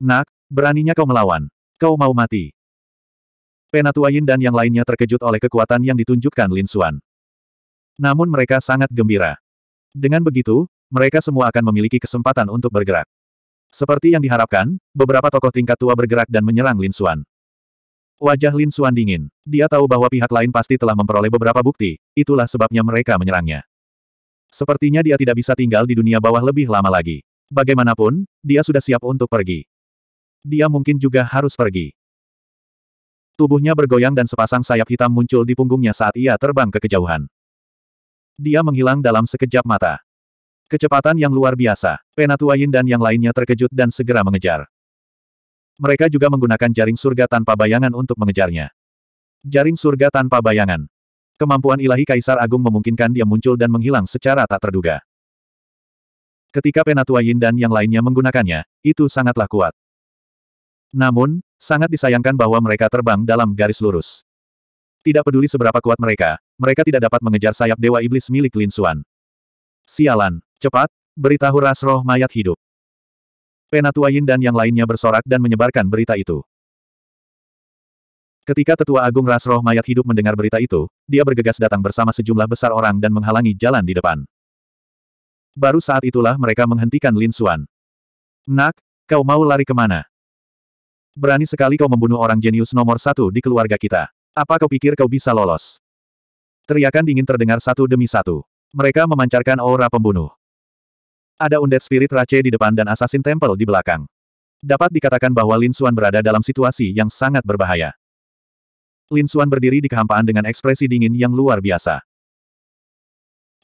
Nak, beraninya kau melawan. Kau mau mati. Penatua Yin dan yang lainnya terkejut oleh kekuatan yang ditunjukkan Lin Xuan. Namun mereka sangat gembira. Dengan begitu, mereka semua akan memiliki kesempatan untuk bergerak. Seperti yang diharapkan, beberapa tokoh tingkat tua bergerak dan menyerang Lin Xuan. Wajah Lin Xuan dingin. Dia tahu bahwa pihak lain pasti telah memperoleh beberapa bukti, itulah sebabnya mereka menyerangnya. Sepertinya dia tidak bisa tinggal di dunia bawah lebih lama lagi. Bagaimanapun, dia sudah siap untuk pergi. Dia mungkin juga harus pergi. Tubuhnya bergoyang dan sepasang sayap hitam muncul di punggungnya saat ia terbang ke kejauhan. Dia menghilang dalam sekejap mata. Kecepatan yang luar biasa, Penatuain dan yang lainnya terkejut dan segera mengejar. Mereka juga menggunakan jaring surga tanpa bayangan untuk mengejarnya. Jaring surga tanpa bayangan. Kemampuan ilahi Kaisar Agung memungkinkan dia muncul dan menghilang secara tak terduga. Ketika Penatua Yin dan yang lainnya menggunakannya, itu sangatlah kuat. Namun, sangat disayangkan bahwa mereka terbang dalam garis lurus. Tidak peduli seberapa kuat mereka, mereka tidak dapat mengejar sayap Dewa Iblis milik Lin Xuan. Sialan, cepat, beritahu ras roh mayat hidup. Penatua Yin dan yang lainnya bersorak dan menyebarkan berita itu. Ketika Tetua Agung Ras Roh Mayat Hidup mendengar berita itu, dia bergegas datang bersama sejumlah besar orang dan menghalangi jalan di depan. Baru saat itulah mereka menghentikan Lin Xuan. Nak, kau mau lari kemana? Berani sekali kau membunuh orang jenius nomor satu di keluarga kita. Apa kau pikir kau bisa lolos? Teriakan dingin terdengar satu demi satu. Mereka memancarkan aura pembunuh. Ada undead spirit race di depan dan assassin temple di belakang. Dapat dikatakan bahwa Lin Xuan berada dalam situasi yang sangat berbahaya. Lin Xuan berdiri di kehampaan dengan ekspresi dingin yang luar biasa.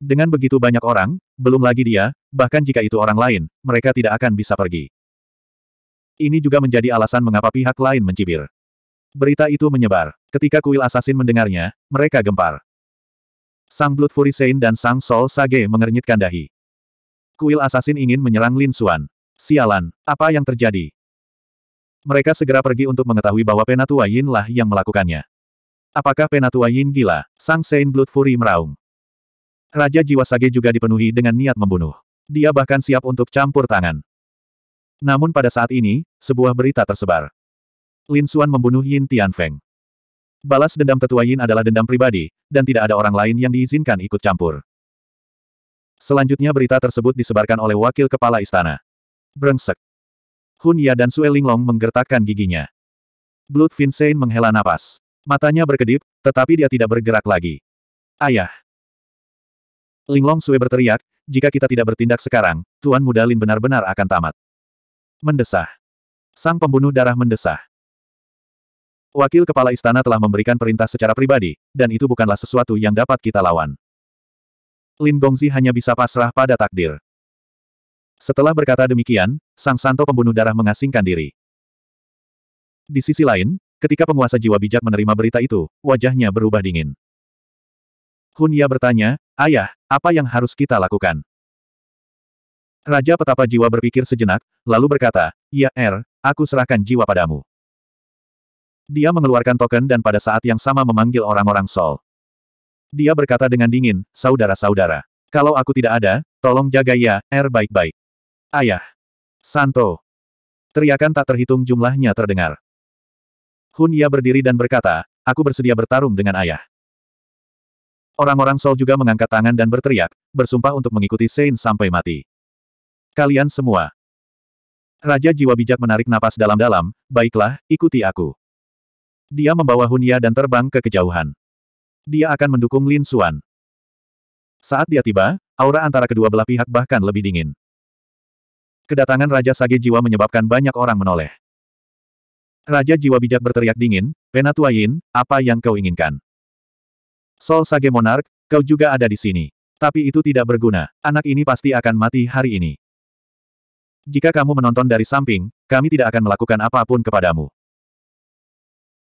Dengan begitu banyak orang, belum lagi dia, bahkan jika itu orang lain, mereka tidak akan bisa pergi. Ini juga menjadi alasan mengapa pihak lain mencibir. Berita itu menyebar. Ketika kuil asasin mendengarnya, mereka gempar. Sang Blood Fury Sein dan Sang Soul Sage mengernyitkan dahi. Kuil asasin ingin menyerang Lin Xuan. Sialan, apa yang terjadi? Mereka segera pergi untuk mengetahui bahwa Penatua Yin lah yang melakukannya. Apakah Penatua Yin gila? Sang Saint Blood Fury meraung. Raja Jiwa Sage juga dipenuhi dengan niat membunuh. Dia bahkan siap untuk campur tangan. Namun pada saat ini, sebuah berita tersebar. Lin Xuan membunuh Yin Tian Feng. Balas dendam tetua Yin adalah dendam pribadi, dan tidak ada orang lain yang diizinkan ikut campur. Selanjutnya berita tersebut disebarkan oleh wakil kepala istana. Brengsek. Hun Ya dan Sue Linglong menggertakkan giginya. Blood Vincent menghela napas. Matanya berkedip, tetapi dia tidak bergerak lagi. Ayah. Linglong Sue berteriak, jika kita tidak bertindak sekarang, Tuan Muda Lin benar-benar akan tamat. Mendesah. Sang pembunuh darah mendesah. Wakil Kepala Istana telah memberikan perintah secara pribadi, dan itu bukanlah sesuatu yang dapat kita lawan. Lin Gongzi hanya bisa pasrah pada takdir. Setelah berkata demikian, Sang Santo pembunuh darah mengasingkan diri. Di sisi lain, ketika penguasa jiwa bijak menerima berita itu, wajahnya berubah dingin. Hunya bertanya, Ayah, apa yang harus kita lakukan? Raja Petapa Jiwa berpikir sejenak, lalu berkata, Ya Er, aku serahkan jiwa padamu. Dia mengeluarkan token dan pada saat yang sama memanggil orang-orang Sol. Dia berkata dengan dingin, saudara-saudara. Kalau aku tidak ada, tolong jaga Ya Er baik-baik. Ayah. Santo. Teriakan tak terhitung jumlahnya terdengar. Hun Ya berdiri dan berkata, aku bersedia bertarung dengan ayah. Orang-orang Sol juga mengangkat tangan dan berteriak, bersumpah untuk mengikuti Sein sampai mati. Kalian semua. Raja Jiwa Bijak menarik napas dalam-dalam, baiklah, ikuti aku. Dia membawa Hunia dan terbang ke kejauhan. Dia akan mendukung Lin Suan. Saat dia tiba, aura antara kedua belah pihak bahkan lebih dingin. Kedatangan Raja Sage Jiwa menyebabkan banyak orang menoleh. Raja Jiwa Bijak berteriak dingin, Penatua Yin, apa yang kau inginkan? Sol Sage Monark, kau juga ada di sini. Tapi itu tidak berguna, anak ini pasti akan mati hari ini. Jika kamu menonton dari samping, kami tidak akan melakukan apapun kepadamu.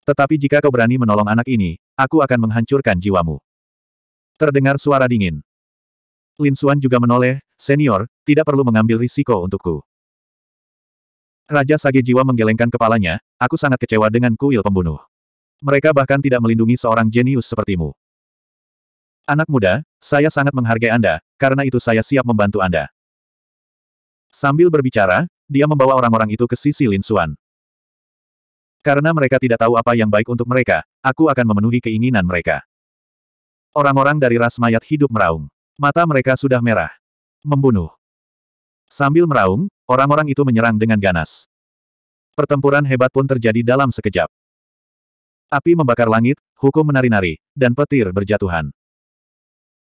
Tetapi jika kau berani menolong anak ini, aku akan menghancurkan jiwamu. Terdengar suara dingin. Lin Xuan juga menoleh, senior, tidak perlu mengambil risiko untukku. Raja Sage Jiwa menggelengkan kepalanya, aku sangat kecewa dengan kuil pembunuh. Mereka bahkan tidak melindungi seorang jenius sepertimu. Anak muda, saya sangat menghargai Anda, karena itu saya siap membantu Anda. Sambil berbicara, dia membawa orang-orang itu ke sisi Lin Xuan. Karena mereka tidak tahu apa yang baik untuk mereka, aku akan memenuhi keinginan mereka. Orang-orang dari ras mayat hidup meraung. Mata mereka sudah merah. Membunuh. Sambil meraung, orang-orang itu menyerang dengan ganas. Pertempuran hebat pun terjadi dalam sekejap. Api membakar langit, hukum menari-nari, dan petir berjatuhan.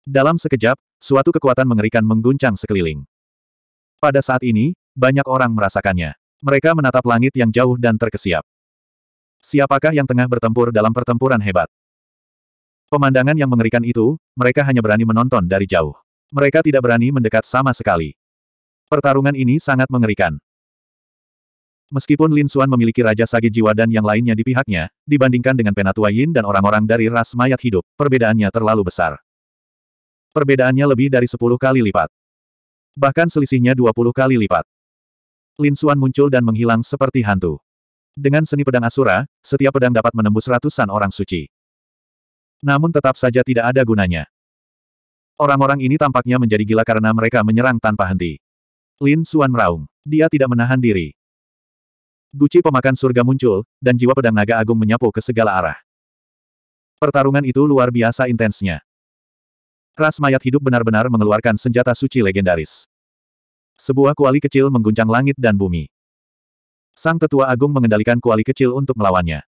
Dalam sekejap, suatu kekuatan mengerikan mengguncang sekeliling. Pada saat ini, banyak orang merasakannya. Mereka menatap langit yang jauh dan terkesiap. Siapakah yang tengah bertempur dalam pertempuran hebat? Pemandangan yang mengerikan itu, mereka hanya berani menonton dari jauh. Mereka tidak berani mendekat sama sekali. Pertarungan ini sangat mengerikan. Meskipun Lin Xuan memiliki Raja Sagi Jiwa dan yang lainnya di pihaknya, dibandingkan dengan Penatua Yin dan orang-orang dari ras mayat hidup, perbedaannya terlalu besar. Perbedaannya lebih dari sepuluh kali lipat. Bahkan selisihnya 20 kali lipat. Lin Xuan muncul dan menghilang seperti hantu. Dengan seni pedang Asura, setiap pedang dapat menembus ratusan orang suci. Namun tetap saja tidak ada gunanya. Orang-orang ini tampaknya menjadi gila karena mereka menyerang tanpa henti. Lin Xuan meraung. Dia tidak menahan diri. Guci pemakan surga muncul, dan jiwa pedang naga agung menyapu ke segala arah. Pertarungan itu luar biasa intensnya. Ras mayat hidup benar-benar mengeluarkan senjata suci legendaris. Sebuah kuali kecil mengguncang langit dan bumi. Sang tetua agung mengendalikan kuali kecil untuk melawannya.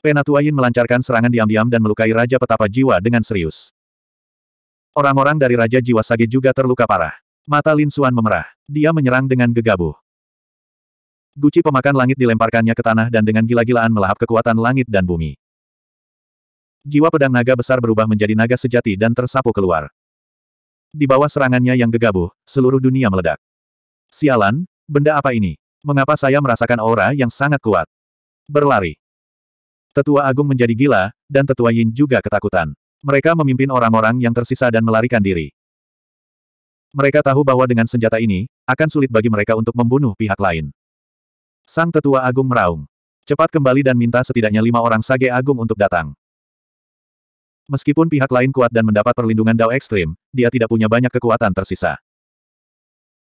Penatuayin melancarkan serangan diam-diam dan melukai Raja Petapa Jiwa dengan serius. Orang-orang dari Raja Jiwa Sage juga terluka parah. Mata Lin Suan memerah. Dia menyerang dengan gegabah. Guci pemakan langit dilemparkannya ke tanah dan dengan gila-gilaan melahap kekuatan langit dan bumi. Jiwa pedang naga besar berubah menjadi naga sejati dan tersapu keluar. Di bawah serangannya yang gegabah, seluruh dunia meledak. Sialan, benda apa ini? Mengapa saya merasakan aura yang sangat kuat? Berlari. Tetua Agung menjadi gila, dan Tetua Yin juga ketakutan. Mereka memimpin orang-orang yang tersisa dan melarikan diri. Mereka tahu bahwa dengan senjata ini, akan sulit bagi mereka untuk membunuh pihak lain. Sang Tetua Agung meraung. Cepat kembali dan minta setidaknya lima orang Sage Agung untuk datang. Meskipun pihak lain kuat dan mendapat perlindungan Dao ekstrim, dia tidak punya banyak kekuatan tersisa.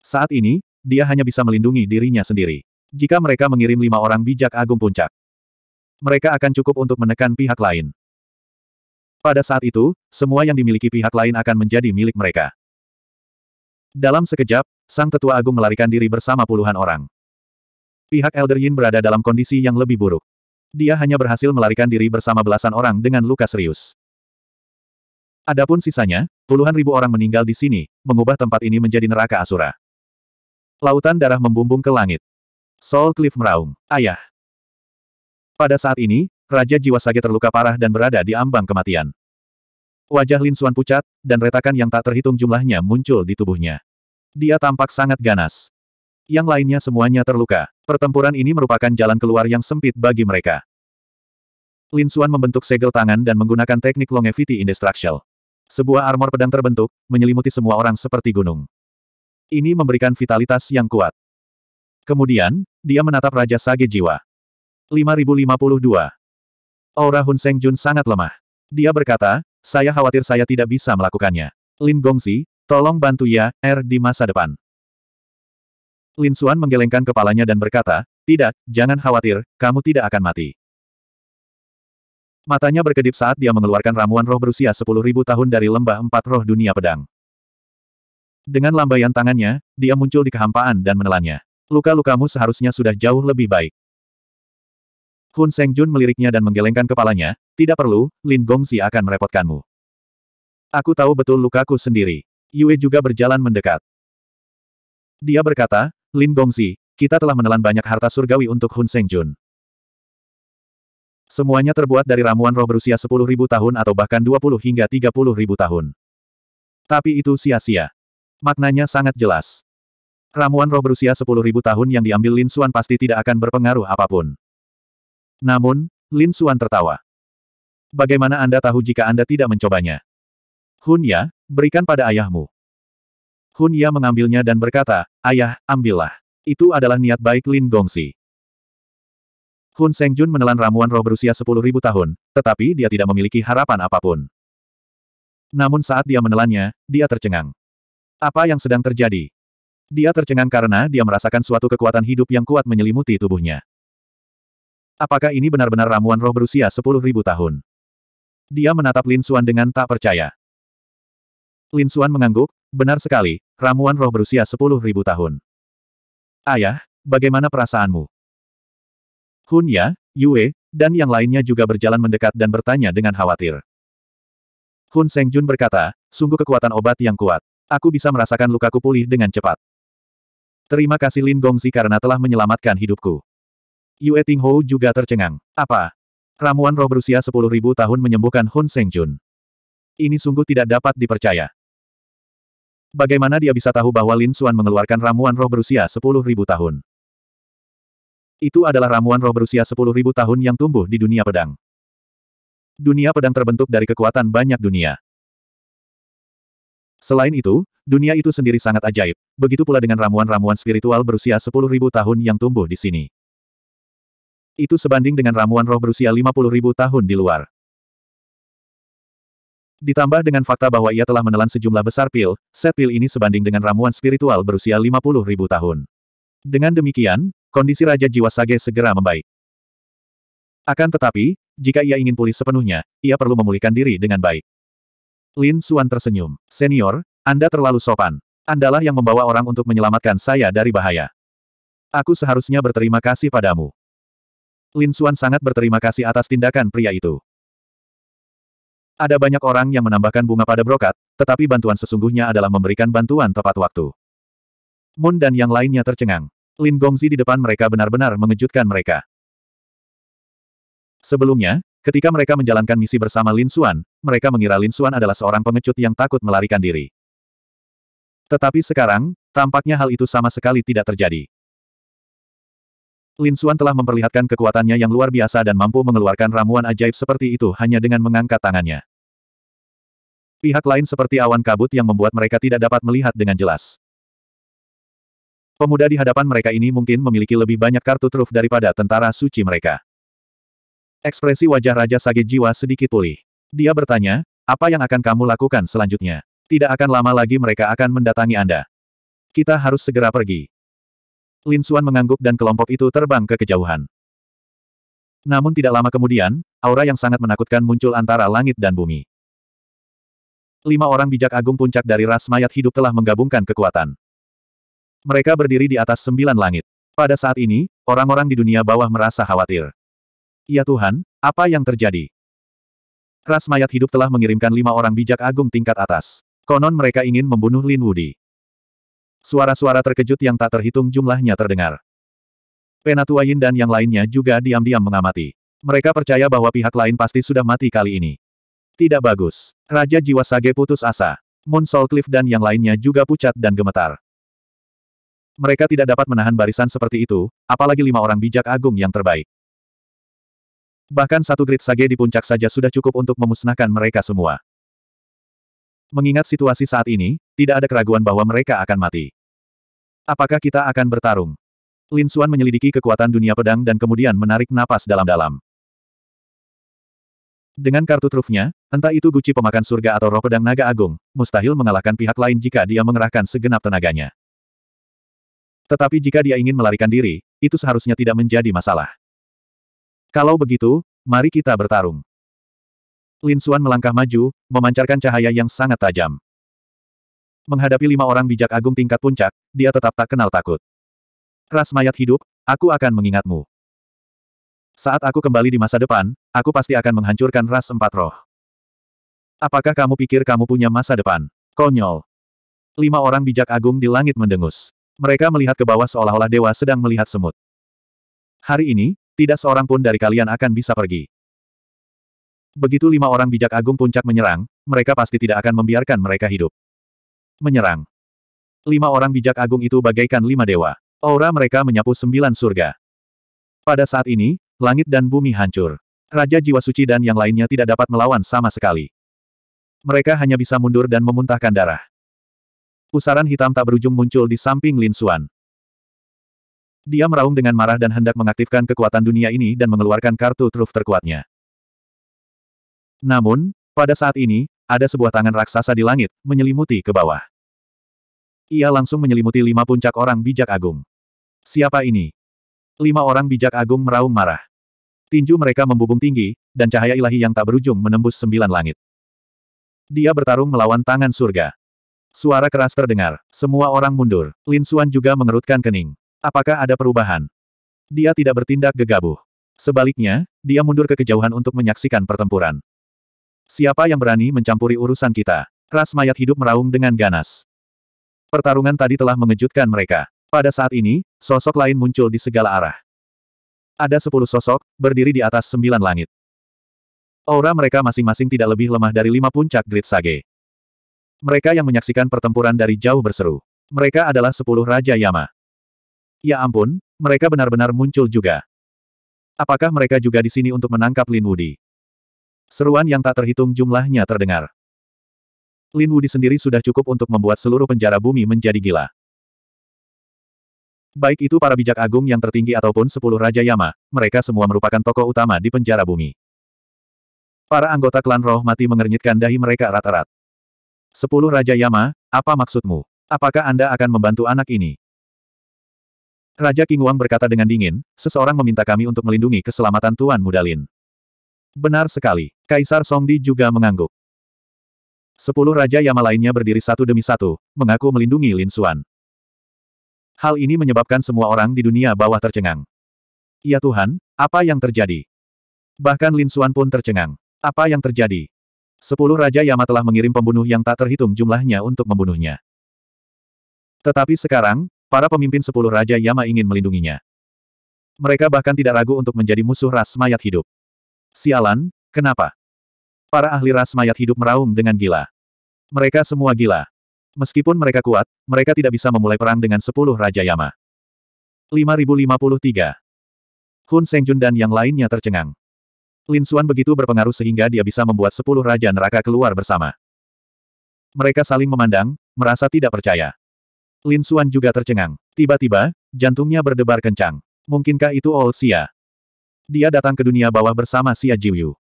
Saat ini, dia hanya bisa melindungi dirinya sendiri. Jika mereka mengirim lima orang bijak agung puncak, mereka akan cukup untuk menekan pihak lain. Pada saat itu, semua yang dimiliki pihak lain akan menjadi milik mereka. Dalam sekejap, Sang Tetua Agung melarikan diri bersama puluhan orang. Pihak Elder Yin berada dalam kondisi yang lebih buruk. Dia hanya berhasil melarikan diri bersama belasan orang dengan luka serius. Adapun sisanya, puluhan ribu orang meninggal di sini, mengubah tempat ini menjadi neraka asura. Lautan darah membumbung ke langit. Sol Cliff meraung. Ayah. Pada saat ini, Raja Jiwa Sage terluka parah dan berada di ambang kematian. Wajah Lin Suan pucat, dan retakan yang tak terhitung jumlahnya muncul di tubuhnya. Dia tampak sangat ganas. Yang lainnya semuanya terluka. Pertempuran ini merupakan jalan keluar yang sempit bagi mereka. Lin Suan membentuk segel tangan dan menggunakan teknik Longevity Indestructible. Sebuah armor pedang terbentuk, menyelimuti semua orang seperti gunung. Ini memberikan vitalitas yang kuat. Kemudian, dia menatap Raja Sage Jiwa. 5052. Aura Hun Seng Jun sangat lemah. Dia berkata, saya khawatir saya tidak bisa melakukannya. Lin Gongsi, tolong bantu ya, Er di masa depan. Lin Xuan menggelengkan kepalanya dan berkata, tidak, jangan khawatir, kamu tidak akan mati. Matanya berkedip saat dia mengeluarkan ramuan roh berusia 10.000 tahun dari lembah empat roh dunia pedang. Dengan lambaian tangannya, dia muncul di kehampaan dan menelannya. Luka-lukamu seharusnya sudah jauh lebih baik. Hun Jun meliriknya dan menggelengkan kepalanya, tidak perlu, Lin Gongsi akan merepotkanmu. Aku tahu betul lukaku sendiri. Yue juga berjalan mendekat. Dia berkata, Lin Gongsi, kita telah menelan banyak harta surgawi untuk Hun Jun. Semuanya terbuat dari ramuan roh berusia 10.000 tahun atau bahkan 20 hingga 30.000 tahun. Tapi itu sia-sia. Maknanya sangat jelas. Ramuan roh berusia 10.000 tahun yang diambil Lin Xuan pasti tidak akan berpengaruh apapun. Namun, Lin Xuan tertawa. Bagaimana Anda tahu jika Anda tidak mencobanya? Hunya, berikan pada ayahmu. Hunya mengambilnya dan berkata, Ayah, ambillah. Itu adalah niat baik Lin Gongsi. Hun Jun menelan ramuan roh berusia 10.000 tahun, tetapi dia tidak memiliki harapan apapun. Namun saat dia menelannya, dia tercengang. Apa yang sedang terjadi? Dia tercengang karena dia merasakan suatu kekuatan hidup yang kuat menyelimuti tubuhnya. Apakah ini benar-benar ramuan roh berusia 10.000 tahun? Dia menatap Lin Suan dengan tak percaya. Lin Suan mengangguk, benar sekali, ramuan roh berusia 10.000 tahun. Ayah, bagaimana perasaanmu? Hun Ya, Yue, dan yang lainnya juga berjalan mendekat dan bertanya dengan khawatir. Hun Sengjun berkata, sungguh kekuatan obat yang kuat. Aku bisa merasakan lukaku pulih dengan cepat. Terima kasih Lin Gongzi karena telah menyelamatkan hidupku. Yue Tinghou juga tercengang. Apa? Ramuan roh berusia 10.000 tahun menyembuhkan Hun Sengjun. Ini sungguh tidak dapat dipercaya. Bagaimana dia bisa tahu bahwa Lin Xuan mengeluarkan ramuan roh berusia 10.000 tahun? Itu adalah ramuan roh berusia 10.000 tahun yang tumbuh di dunia pedang. Dunia pedang terbentuk dari kekuatan banyak dunia. Selain itu, dunia itu sendiri sangat ajaib, begitu pula dengan ramuan-ramuan spiritual berusia 10.000 tahun yang tumbuh di sini. Itu sebanding dengan ramuan roh berusia 50.000 tahun di luar. Ditambah dengan fakta bahwa ia telah menelan sejumlah besar pil, set pil ini sebanding dengan ramuan spiritual berusia 50.000 tahun. Dengan demikian, kondisi Raja Jiwa Sage segera membaik. Akan tetapi, jika ia ingin pulih sepenuhnya, ia perlu memulihkan diri dengan baik. Lin Suan tersenyum. Senior, Anda terlalu sopan. Andalah yang membawa orang untuk menyelamatkan saya dari bahaya. Aku seharusnya berterima kasih padamu. Lin Suan sangat berterima kasih atas tindakan pria itu. Ada banyak orang yang menambahkan bunga pada brokat, tetapi bantuan sesungguhnya adalah memberikan bantuan tepat waktu. Moon dan yang lainnya tercengang. Lin Gongzi di depan mereka benar-benar mengejutkan mereka. Sebelumnya, ketika mereka menjalankan misi bersama Lin Xuan, mereka mengira Lin Xuan adalah seorang pengecut yang takut melarikan diri. Tetapi sekarang, tampaknya hal itu sama sekali tidak terjadi. Lin Xuan telah memperlihatkan kekuatannya yang luar biasa dan mampu mengeluarkan ramuan ajaib seperti itu hanya dengan mengangkat tangannya. Pihak lain seperti awan kabut yang membuat mereka tidak dapat melihat dengan jelas. Pemuda di hadapan mereka ini mungkin memiliki lebih banyak kartu truf daripada tentara suci mereka. Ekspresi wajah Raja Sage Jiwa sedikit pulih. Dia bertanya, apa yang akan kamu lakukan selanjutnya? Tidak akan lama lagi mereka akan mendatangi Anda. Kita harus segera pergi. Lin Xuan mengangguk dan kelompok itu terbang ke kejauhan. Namun tidak lama kemudian, aura yang sangat menakutkan muncul antara langit dan bumi. Lima orang bijak agung puncak dari ras mayat hidup telah menggabungkan kekuatan. Mereka berdiri di atas sembilan langit. Pada saat ini, orang-orang di dunia bawah merasa khawatir. Ya Tuhan, apa yang terjadi? Ras mayat hidup telah mengirimkan lima orang bijak agung tingkat atas. Konon mereka ingin membunuh Lin Wudi. Suara-suara terkejut yang tak terhitung jumlahnya terdengar. Penatua Yin dan yang lainnya juga diam-diam mengamati. Mereka percaya bahwa pihak lain pasti sudah mati kali ini. Tidak bagus. Raja Jiwa Sage putus asa. Moon Soul Cliff dan yang lainnya juga pucat dan gemetar. Mereka tidak dapat menahan barisan seperti itu, apalagi lima orang bijak agung yang terbaik. Bahkan satu grid sage di puncak saja sudah cukup untuk memusnahkan mereka semua. Mengingat situasi saat ini, tidak ada keraguan bahwa mereka akan mati. Apakah kita akan bertarung? Lin Xuan menyelidiki kekuatan dunia pedang dan kemudian menarik napas dalam-dalam. Dengan kartu trufnya, entah itu Guci pemakan surga atau roh pedang naga agung, mustahil mengalahkan pihak lain jika dia mengerahkan segenap tenaganya. Tetapi jika dia ingin melarikan diri, itu seharusnya tidak menjadi masalah. Kalau begitu, mari kita bertarung. Lin Xuan melangkah maju, memancarkan cahaya yang sangat tajam. Menghadapi lima orang bijak agung tingkat puncak, dia tetap tak kenal takut. Ras mayat hidup, aku akan mengingatmu. Saat aku kembali di masa depan, aku pasti akan menghancurkan ras empat roh. Apakah kamu pikir kamu punya masa depan? Konyol. Lima orang bijak agung di langit mendengus. Mereka melihat ke bawah seolah-olah dewa sedang melihat semut. Hari ini, tidak seorang pun dari kalian akan bisa pergi. Begitu lima orang bijak agung puncak menyerang, mereka pasti tidak akan membiarkan mereka hidup. Menyerang. Lima orang bijak agung itu bagaikan lima dewa. Aura mereka menyapu sembilan surga. Pada saat ini, langit dan bumi hancur. Raja Jiwa Suci dan yang lainnya tidak dapat melawan sama sekali. Mereka hanya bisa mundur dan memuntahkan darah. Pusaran hitam tak berujung muncul di samping Lin Xuan. Dia meraung dengan marah dan hendak mengaktifkan kekuatan dunia ini dan mengeluarkan kartu truf terkuatnya. Namun, pada saat ini, ada sebuah tangan raksasa di langit, menyelimuti ke bawah. Ia langsung menyelimuti lima puncak orang bijak agung. Siapa ini? Lima orang bijak agung meraung marah. Tinju mereka membubung tinggi, dan cahaya ilahi yang tak berujung menembus sembilan langit. Dia bertarung melawan tangan surga. Suara keras terdengar. Semua orang mundur. Lin Suan juga mengerutkan kening. Apakah ada perubahan? Dia tidak bertindak gegabah. Sebaliknya, dia mundur ke kejauhan untuk menyaksikan pertempuran. Siapa yang berani mencampuri urusan kita? Ras mayat hidup meraung dengan ganas. Pertarungan tadi telah mengejutkan mereka. Pada saat ini, sosok lain muncul di segala arah. Ada sepuluh sosok, berdiri di atas sembilan langit. Aura mereka masing-masing tidak lebih lemah dari lima puncak Grid Sage. Mereka yang menyaksikan pertempuran dari jauh berseru. Mereka adalah sepuluh Raja Yama. Ya ampun, mereka benar-benar muncul juga. Apakah mereka juga di sini untuk menangkap Lin Wudi? Seruan yang tak terhitung jumlahnya terdengar. Lin Wudi sendiri sudah cukup untuk membuat seluruh penjara bumi menjadi gila. Baik itu para bijak agung yang tertinggi ataupun sepuluh Raja Yama, mereka semua merupakan tokoh utama di penjara bumi. Para anggota klan roh mati mengernyitkan dahi mereka erat-erat. Sepuluh Raja Yama, apa maksudmu? Apakah Anda akan membantu anak ini? Raja Kinguang berkata dengan dingin, seseorang meminta kami untuk melindungi keselamatan Tuan Mudalin. Benar sekali. Kaisar Songdi juga mengangguk. Sepuluh Raja Yama lainnya berdiri satu demi satu, mengaku melindungi Lin Xuan. Hal ini menyebabkan semua orang di dunia bawah tercengang. Ya Tuhan, apa yang terjadi? Bahkan Lin Xuan pun tercengang. Apa yang terjadi? Sepuluh Raja Yama telah mengirim pembunuh yang tak terhitung jumlahnya untuk membunuhnya. Tetapi sekarang, para pemimpin sepuluh Raja Yama ingin melindunginya. Mereka bahkan tidak ragu untuk menjadi musuh ras mayat hidup. Sialan, kenapa? Para ahli ras mayat hidup meraung dengan gila. Mereka semua gila. Meskipun mereka kuat, mereka tidak bisa memulai perang dengan sepuluh Raja Yama. 5053 Hun Sengjun dan yang lainnya tercengang. Lin Xuan begitu berpengaruh sehingga dia bisa membuat sepuluh Raja Neraka keluar bersama. Mereka saling memandang, merasa tidak percaya. Lin Xuan juga tercengang. Tiba-tiba, jantungnya berdebar kencang. Mungkinkah itu Old Xia? Dia datang ke dunia bawah bersama Xia Jiuyu.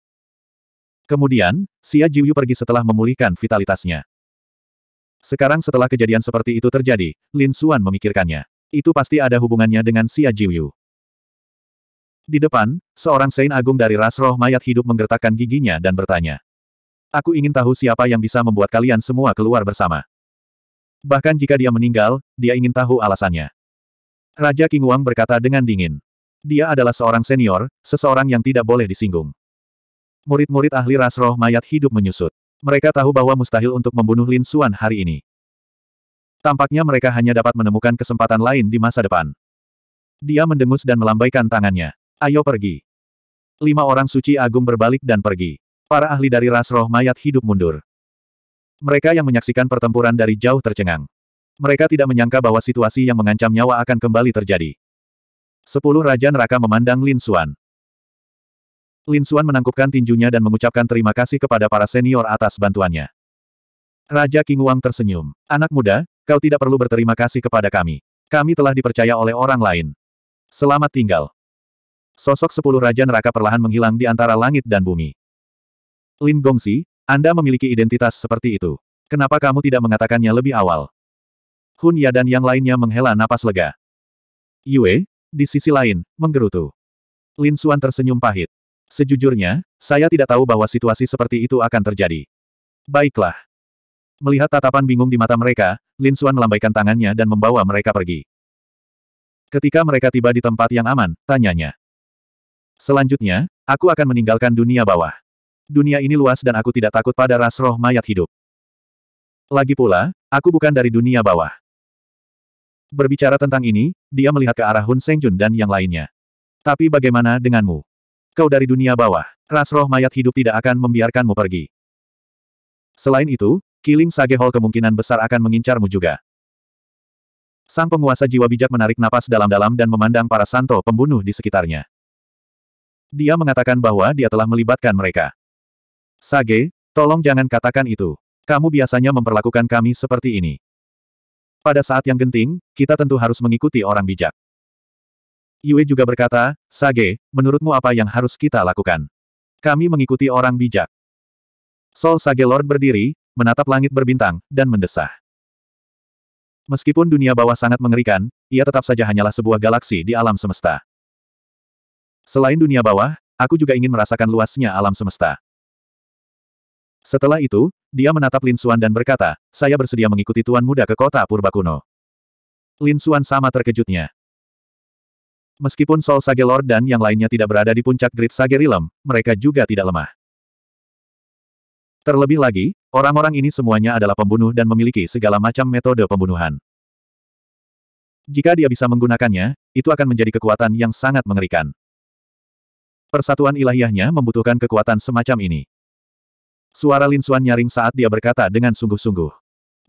Kemudian, Xia Jiuyu pergi setelah memulihkan vitalitasnya. Sekarang setelah kejadian seperti itu terjadi, Lin Xuan memikirkannya. Itu pasti ada hubungannya dengan Xia Jiuyu. Di depan, seorang Sein Agung dari ras roh mayat hidup menggertakkan giginya dan bertanya. Aku ingin tahu siapa yang bisa membuat kalian semua keluar bersama. Bahkan jika dia meninggal, dia ingin tahu alasannya. Raja King Wang berkata dengan dingin. Dia adalah seorang senior, seseorang yang tidak boleh disinggung. Murid-murid ahli ras roh mayat hidup menyusut. Mereka tahu bahwa mustahil untuk membunuh Lin Suan hari ini. Tampaknya mereka hanya dapat menemukan kesempatan lain di masa depan. Dia mendengus dan melambaikan tangannya. Ayo pergi. Lima orang suci agung berbalik dan pergi. Para ahli dari ras roh mayat hidup mundur. Mereka yang menyaksikan pertempuran dari jauh tercengang. Mereka tidak menyangka bahwa situasi yang mengancam nyawa akan kembali terjadi. Sepuluh Raja Neraka memandang Lin Xuan. Lin Xuan menangkupkan tinjunya dan mengucapkan terima kasih kepada para senior atas bantuannya. Raja King Wang tersenyum. Anak muda, kau tidak perlu berterima kasih kepada kami. Kami telah dipercaya oleh orang lain. Selamat tinggal. Sosok sepuluh Raja Neraka perlahan menghilang di antara langit dan bumi. Lin Gongsi, Anda memiliki identitas seperti itu. Kenapa kamu tidak mengatakannya lebih awal? Hun Ya dan yang lainnya menghela napas lega. Yue, di sisi lain, menggerutu. Lin Xuan tersenyum pahit. Sejujurnya, saya tidak tahu bahwa situasi seperti itu akan terjadi. Baiklah. Melihat tatapan bingung di mata mereka, Lin Xuan melambaikan tangannya dan membawa mereka pergi. Ketika mereka tiba di tempat yang aman, tanyanya. Selanjutnya, aku akan meninggalkan dunia bawah. Dunia ini luas dan aku tidak takut pada ras roh mayat hidup. Lagi pula, aku bukan dari dunia bawah. Berbicara tentang ini, dia melihat ke arah Hun Sengjun dan yang lainnya. Tapi bagaimana denganmu? Kau dari dunia bawah, ras roh mayat hidup tidak akan membiarkanmu pergi. Selain itu, Killing Sage Hall kemungkinan besar akan mengincarmu juga. Sang penguasa jiwa bijak menarik napas dalam-dalam dan memandang para santo pembunuh di sekitarnya. Dia mengatakan bahwa dia telah melibatkan mereka. Sage, tolong jangan katakan itu. Kamu biasanya memperlakukan kami seperti ini. Pada saat yang genting, kita tentu harus mengikuti orang bijak. Yue juga berkata, Sage, menurutmu apa yang harus kita lakukan? Kami mengikuti orang bijak. Sol Sage Lord berdiri, menatap langit berbintang, dan mendesah. Meskipun dunia bawah sangat mengerikan, ia tetap saja hanyalah sebuah galaksi di alam semesta. Selain dunia bawah, aku juga ingin merasakan luasnya alam semesta. Setelah itu, dia menatap Lin Xuan dan berkata, saya bersedia mengikuti tuan muda ke kota purba kuno. Lin Xuan sama terkejutnya. Meskipun Sol Sage Lord dan yang lainnya tidak berada di puncak Great Sage Realm, mereka juga tidak lemah. Terlebih lagi, orang-orang ini semuanya adalah pembunuh dan memiliki segala macam metode pembunuhan. Jika dia bisa menggunakannya, itu akan menjadi kekuatan yang sangat mengerikan. Persatuan ilahiyahnya membutuhkan kekuatan semacam ini. Suara Lin Suan nyaring saat dia berkata dengan sungguh-sungguh.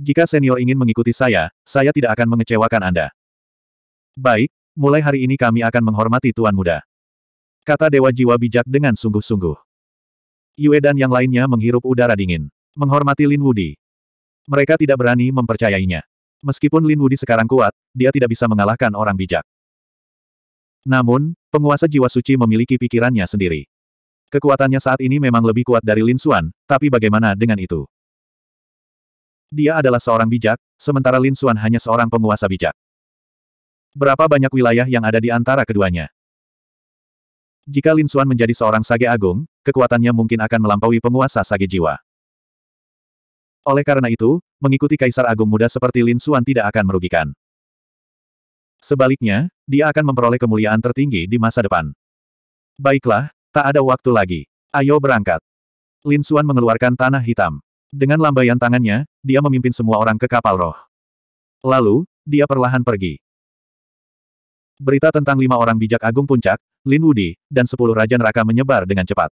Jika senior ingin mengikuti saya, saya tidak akan mengecewakan Anda. Baik, mulai hari ini kami akan menghormati Tuan Muda. Kata Dewa Jiwa bijak dengan sungguh-sungguh. Yue dan yang lainnya menghirup udara dingin. Menghormati Lin Wudi. Mereka tidak berani mempercayainya. Meskipun Lin Wudi sekarang kuat, dia tidak bisa mengalahkan orang bijak. Namun, penguasa jiwa suci memiliki pikirannya sendiri. Kekuatannya saat ini memang lebih kuat dari Lin Xuan, tapi bagaimana dengan itu? Dia adalah seorang bijak, sementara Lin Xuan hanya seorang penguasa bijak. Berapa banyak wilayah yang ada di antara keduanya? Jika Lin Xuan menjadi seorang sage agung, kekuatannya mungkin akan melampaui penguasa sage jiwa. Oleh karena itu, mengikuti kaisar agung muda seperti Lin Xuan tidak akan merugikan. Sebaliknya, dia akan memperoleh kemuliaan tertinggi di masa depan. Baiklah, tak ada waktu lagi. Ayo berangkat. Lin Xuan mengeluarkan tanah hitam. Dengan lambaian tangannya, dia memimpin semua orang ke kapal roh. Lalu, dia perlahan pergi. Berita tentang lima orang bijak agung puncak, Lin Wudi, dan sepuluh raja neraka menyebar dengan cepat.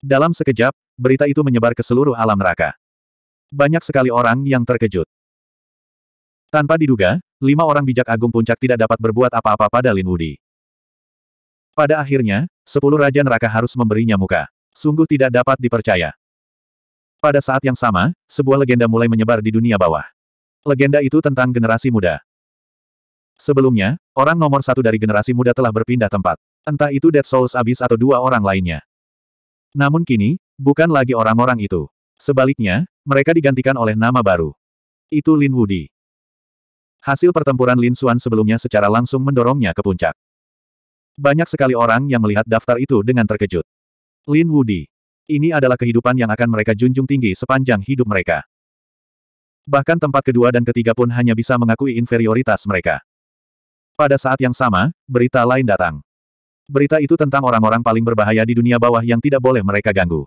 Dalam sekejap, berita itu menyebar ke seluruh alam neraka. Banyak sekali orang yang terkejut. Tanpa diduga, lima orang bijak agung puncak tidak dapat berbuat apa-apa pada Lin Wudi. Pada akhirnya, sepuluh Raja Neraka harus memberinya muka. Sungguh tidak dapat dipercaya. Pada saat yang sama, sebuah legenda mulai menyebar di dunia bawah. Legenda itu tentang generasi muda. Sebelumnya, orang nomor satu dari generasi muda telah berpindah tempat. Entah itu Dead Souls Abyss atau dua orang lainnya. Namun kini, bukan lagi orang-orang itu. Sebaliknya, mereka digantikan oleh nama baru. Itu Lin Wudi. Hasil pertempuran Lin Xuan sebelumnya secara langsung mendorongnya ke puncak. Banyak sekali orang yang melihat daftar itu dengan terkejut. Lin Wudi. Ini adalah kehidupan yang akan mereka junjung tinggi sepanjang hidup mereka. Bahkan tempat kedua dan ketiga pun hanya bisa mengakui inferioritas mereka. Pada saat yang sama, berita lain datang. Berita itu tentang orang-orang paling berbahaya di dunia bawah yang tidak boleh mereka ganggu.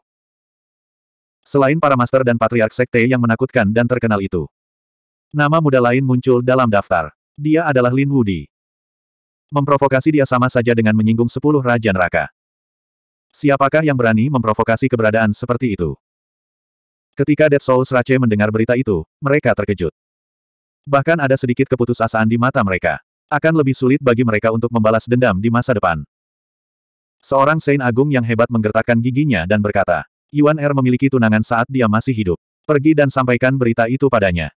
Selain para master dan patriark sekte yang menakutkan dan terkenal itu, Nama muda lain muncul dalam daftar. Dia adalah Lin Wudi. Memprovokasi dia sama saja dengan menyinggung sepuluh Raja Neraka. Siapakah yang berani memprovokasi keberadaan seperti itu? Ketika Dead Souls Rache mendengar berita itu, mereka terkejut. Bahkan ada sedikit keputusasaan di mata mereka. Akan lebih sulit bagi mereka untuk membalas dendam di masa depan. Seorang Saint Agung yang hebat menggertakkan giginya dan berkata, Yuan Er memiliki tunangan saat dia masih hidup. Pergi dan sampaikan berita itu padanya.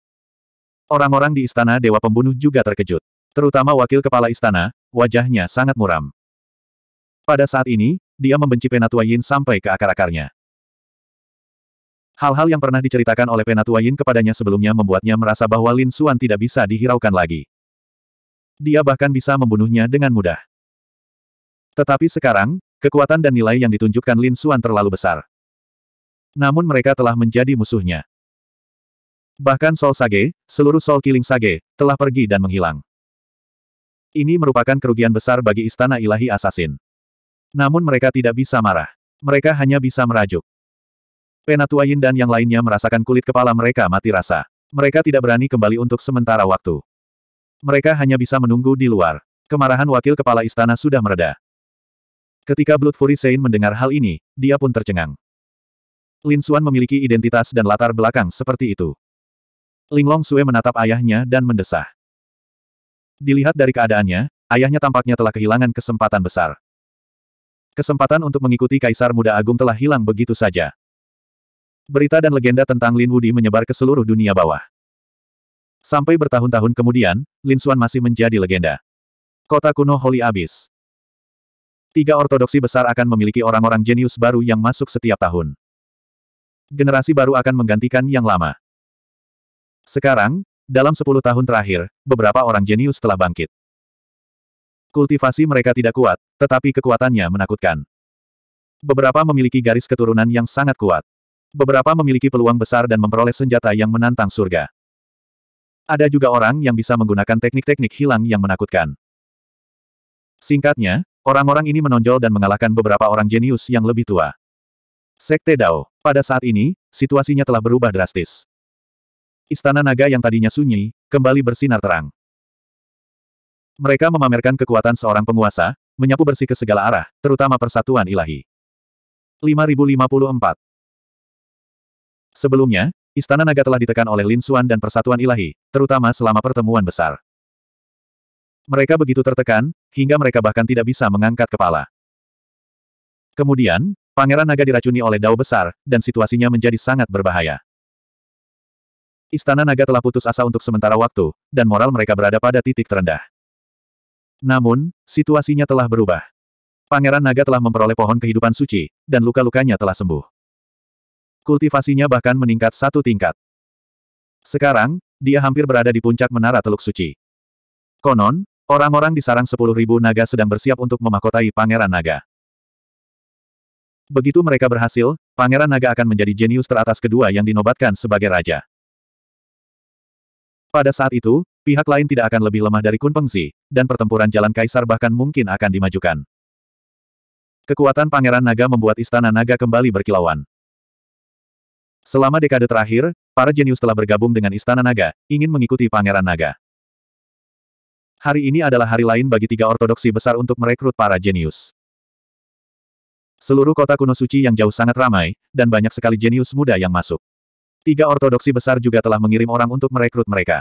Orang-orang di istana Dewa Pembunuh juga terkejut. Terutama wakil kepala istana, wajahnya sangat muram. Pada saat ini, dia membenci Penatua Yin sampai ke akar-akarnya. Hal-hal yang pernah diceritakan oleh Penatua Yin kepadanya sebelumnya membuatnya merasa bahwa Lin Xuan tidak bisa dihiraukan lagi. Dia bahkan bisa membunuhnya dengan mudah. Tetapi sekarang, kekuatan dan nilai yang ditunjukkan Lin Xuan terlalu besar. Namun mereka telah menjadi musuhnya. Bahkan Sol Sage, seluruh Sol Killing Sage, telah pergi dan menghilang. Ini merupakan kerugian besar bagi Istana Ilahi Assassin. Namun mereka tidak bisa marah. Mereka hanya bisa merajuk. Penatua Yin dan yang lainnya merasakan kulit kepala mereka mati rasa. Mereka tidak berani kembali untuk sementara waktu. Mereka hanya bisa menunggu di luar. Kemarahan wakil kepala istana sudah mereda. Ketika Blood Fury Sein mendengar hal ini, dia pun tercengang. Lin Xuan memiliki identitas dan latar belakang seperti itu. Linglong Sue menatap ayahnya dan mendesah. Dilihat dari keadaannya, ayahnya tampaknya telah kehilangan kesempatan besar. Kesempatan untuk mengikuti Kaisar Muda Agung telah hilang begitu saja. Berita dan legenda tentang Lin Wudi menyebar ke seluruh dunia bawah. Sampai bertahun-tahun kemudian, Lin Xuan masih menjadi legenda. Kota kuno Holy Abyss. Tiga ortodoksi besar akan memiliki orang-orang jenius baru yang masuk setiap tahun. Generasi baru akan menggantikan yang lama. Sekarang, dalam 10 tahun terakhir, beberapa orang jenius telah bangkit. Kultivasi mereka tidak kuat, tetapi kekuatannya menakutkan. Beberapa memiliki garis keturunan yang sangat kuat. Beberapa memiliki peluang besar dan memperoleh senjata yang menantang surga. Ada juga orang yang bisa menggunakan teknik-teknik hilang yang menakutkan. Singkatnya, orang-orang ini menonjol dan mengalahkan beberapa orang jenius yang lebih tua. Sekte Dao. Pada saat ini, situasinya telah berubah drastis. Istana naga yang tadinya sunyi, kembali bersinar terang. Mereka memamerkan kekuatan seorang penguasa, menyapu bersih ke segala arah, terutama persatuan ilahi. 5054 Sebelumnya, Istana Naga telah ditekan oleh Lin Suan dan persatuan ilahi, terutama selama pertemuan besar. Mereka begitu tertekan, hingga mereka bahkan tidak bisa mengangkat kepala. Kemudian, Pangeran Naga diracuni oleh dao besar, dan situasinya menjadi sangat berbahaya. Istana naga telah putus asa untuk sementara waktu, dan moral mereka berada pada titik terendah. Namun, situasinya telah berubah. Pangeran naga telah memperoleh pohon kehidupan suci, dan luka-lukanya telah sembuh. Kultivasinya bahkan meningkat satu tingkat. Sekarang, dia hampir berada di puncak menara Teluk Suci. Konon, orang-orang di sarang 10.000 naga sedang bersiap untuk memahkotai Pangeran Naga. Begitu mereka berhasil, Pangeran Naga akan menjadi jenius teratas kedua yang dinobatkan sebagai raja. Pada saat itu, pihak lain tidak akan lebih lemah dari Kun Pengzi, dan pertempuran jalan kaisar bahkan mungkin akan dimajukan. Kekuatan Pangeran Naga membuat Istana Naga kembali berkilauan. Selama dekade terakhir, para jenius telah bergabung dengan Istana Naga, ingin mengikuti Pangeran Naga. Hari ini adalah hari lain bagi tiga ortodoksi besar untuk merekrut para jenius. Seluruh kota kuno suci yang jauh sangat ramai, dan banyak sekali jenius muda yang masuk. Tiga ortodoksi besar juga telah mengirim orang untuk merekrut mereka.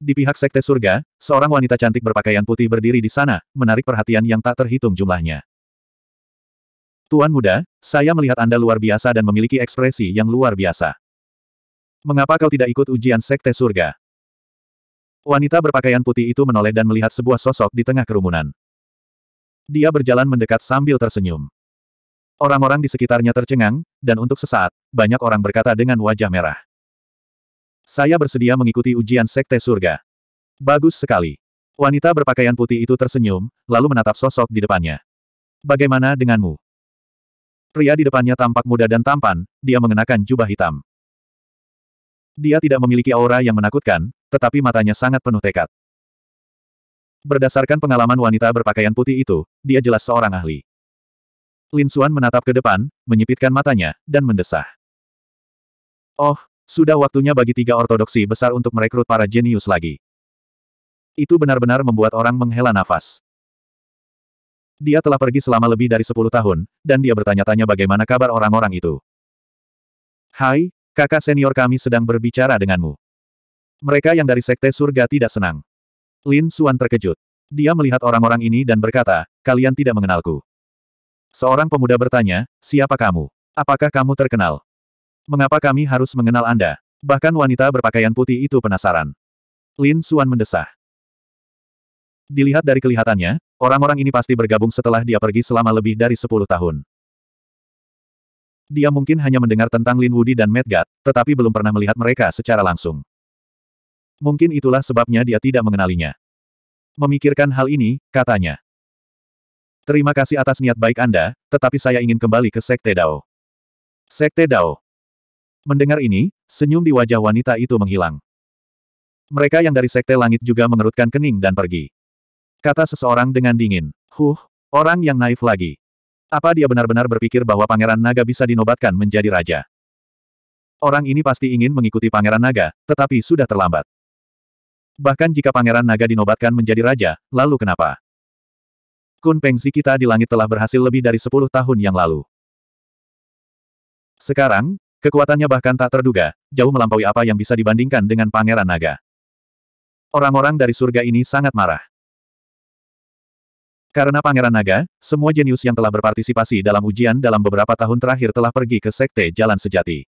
Di pihak Sekte Surga, seorang wanita cantik berpakaian putih berdiri di sana, menarik perhatian yang tak terhitung jumlahnya. Tuan muda, saya melihat Anda luar biasa dan memiliki ekspresi yang luar biasa. Mengapa kau tidak ikut ujian Sekte Surga? Wanita berpakaian putih itu menoleh dan melihat sebuah sosok di tengah kerumunan. Dia berjalan mendekat sambil tersenyum. Orang-orang di sekitarnya tercengang, dan untuk sesaat, banyak orang berkata dengan wajah merah. Saya bersedia mengikuti ujian Sekte Surga. Bagus sekali. Wanita berpakaian putih itu tersenyum, lalu menatap sosok di depannya. Bagaimana denganmu? Pria di depannya tampak muda dan tampan, dia mengenakan jubah hitam. Dia tidak memiliki aura yang menakutkan, tetapi matanya sangat penuh tekad. Berdasarkan pengalaman wanita berpakaian putih itu, dia jelas seorang ahli. Lin Xuan menatap ke depan, menyipitkan matanya, dan mendesah. Oh, sudah waktunya bagi tiga ortodoksi besar untuk merekrut para jenius lagi. Itu benar-benar membuat orang menghela nafas. Dia telah pergi selama lebih dari sepuluh tahun, dan dia bertanya-tanya bagaimana kabar orang-orang itu. Hai, kakak senior kami sedang berbicara denganmu. Mereka yang dari Sekte Surga tidak senang. Lin Suan terkejut. Dia melihat orang-orang ini dan berkata, kalian tidak mengenalku. Seorang pemuda bertanya, siapa kamu? Apakah kamu terkenal? Mengapa kami harus mengenal Anda? Bahkan wanita berpakaian putih itu penasaran. Lin Suan mendesah. Dilihat dari kelihatannya, orang-orang ini pasti bergabung setelah dia pergi selama lebih dari sepuluh tahun. Dia mungkin hanya mendengar tentang Lin Wudi dan Medgat, tetapi belum pernah melihat mereka secara langsung. Mungkin itulah sebabnya dia tidak mengenalinya. Memikirkan hal ini, katanya. Terima kasih atas niat baik Anda, tetapi saya ingin kembali ke Sekte Dao. Sekte Dao. Mendengar ini, senyum di wajah wanita itu menghilang. Mereka yang dari Sekte Langit juga mengerutkan kening dan pergi. Kata seseorang dengan dingin. Huh, orang yang naif lagi. Apa dia benar-benar berpikir bahwa Pangeran Naga bisa dinobatkan menjadi raja? Orang ini pasti ingin mengikuti Pangeran Naga, tetapi sudah terlambat. Bahkan jika Pangeran Naga dinobatkan menjadi raja, lalu kenapa? Kun Pengsi kita di langit telah berhasil lebih dari 10 tahun yang lalu. Sekarang, Kekuatannya bahkan tak terduga, jauh melampaui apa yang bisa dibandingkan dengan Pangeran Naga. Orang-orang dari surga ini sangat marah. Karena Pangeran Naga, semua jenius yang telah berpartisipasi dalam ujian dalam beberapa tahun terakhir telah pergi ke Sekte Jalan Sejati.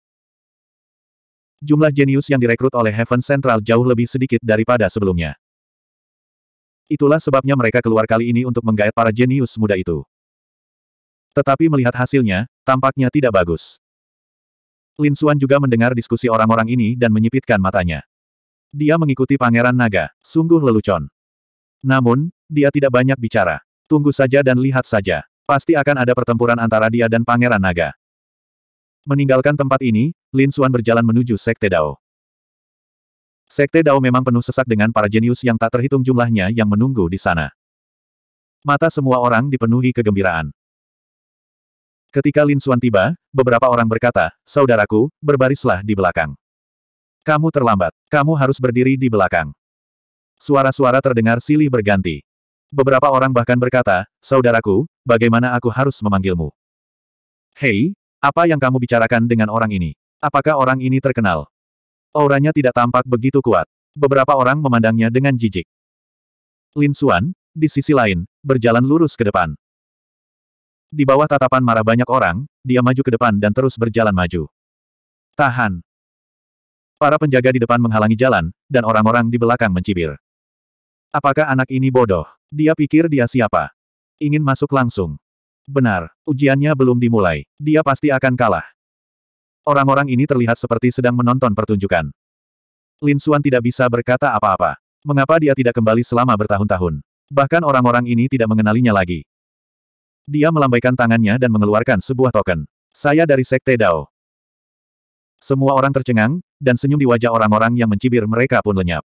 Jumlah jenius yang direkrut oleh Heaven Central jauh lebih sedikit daripada sebelumnya. Itulah sebabnya mereka keluar kali ini untuk menggaet para jenius muda itu. Tetapi melihat hasilnya, tampaknya tidak bagus. Lin Suan juga mendengar diskusi orang-orang ini dan menyipitkan matanya. Dia mengikuti Pangeran Naga, sungguh lelucon. Namun, dia tidak banyak bicara. Tunggu saja dan lihat saja. Pasti akan ada pertempuran antara dia dan Pangeran Naga. Meninggalkan tempat ini, Lin Suan berjalan menuju Sekte Dao. Sekte Dao memang penuh sesak dengan para jenius yang tak terhitung jumlahnya yang menunggu di sana. Mata semua orang dipenuhi kegembiraan. Ketika Lin Xuan tiba, beberapa orang berkata, Saudaraku, berbarislah di belakang. Kamu terlambat. Kamu harus berdiri di belakang. Suara-suara terdengar silih berganti. Beberapa orang bahkan berkata, Saudaraku, bagaimana aku harus memanggilmu? Hei, apa yang kamu bicarakan dengan orang ini? Apakah orang ini terkenal? Auranya tidak tampak begitu kuat. Beberapa orang memandangnya dengan jijik. Lin Xuan, di sisi lain, berjalan lurus ke depan. Di bawah tatapan marah banyak orang, dia maju ke depan dan terus berjalan maju. Tahan. Para penjaga di depan menghalangi jalan, dan orang-orang di belakang mencibir. Apakah anak ini bodoh? Dia pikir dia siapa? Ingin masuk langsung. Benar, ujiannya belum dimulai. Dia pasti akan kalah. Orang-orang ini terlihat seperti sedang menonton pertunjukan. Lin Xuan tidak bisa berkata apa-apa. Mengapa dia tidak kembali selama bertahun-tahun? Bahkan orang-orang ini tidak mengenalinya lagi. Dia melambaikan tangannya dan mengeluarkan sebuah token. Saya dari Sekte Dao. Semua orang tercengang, dan senyum di wajah orang-orang yang mencibir mereka pun lenyap.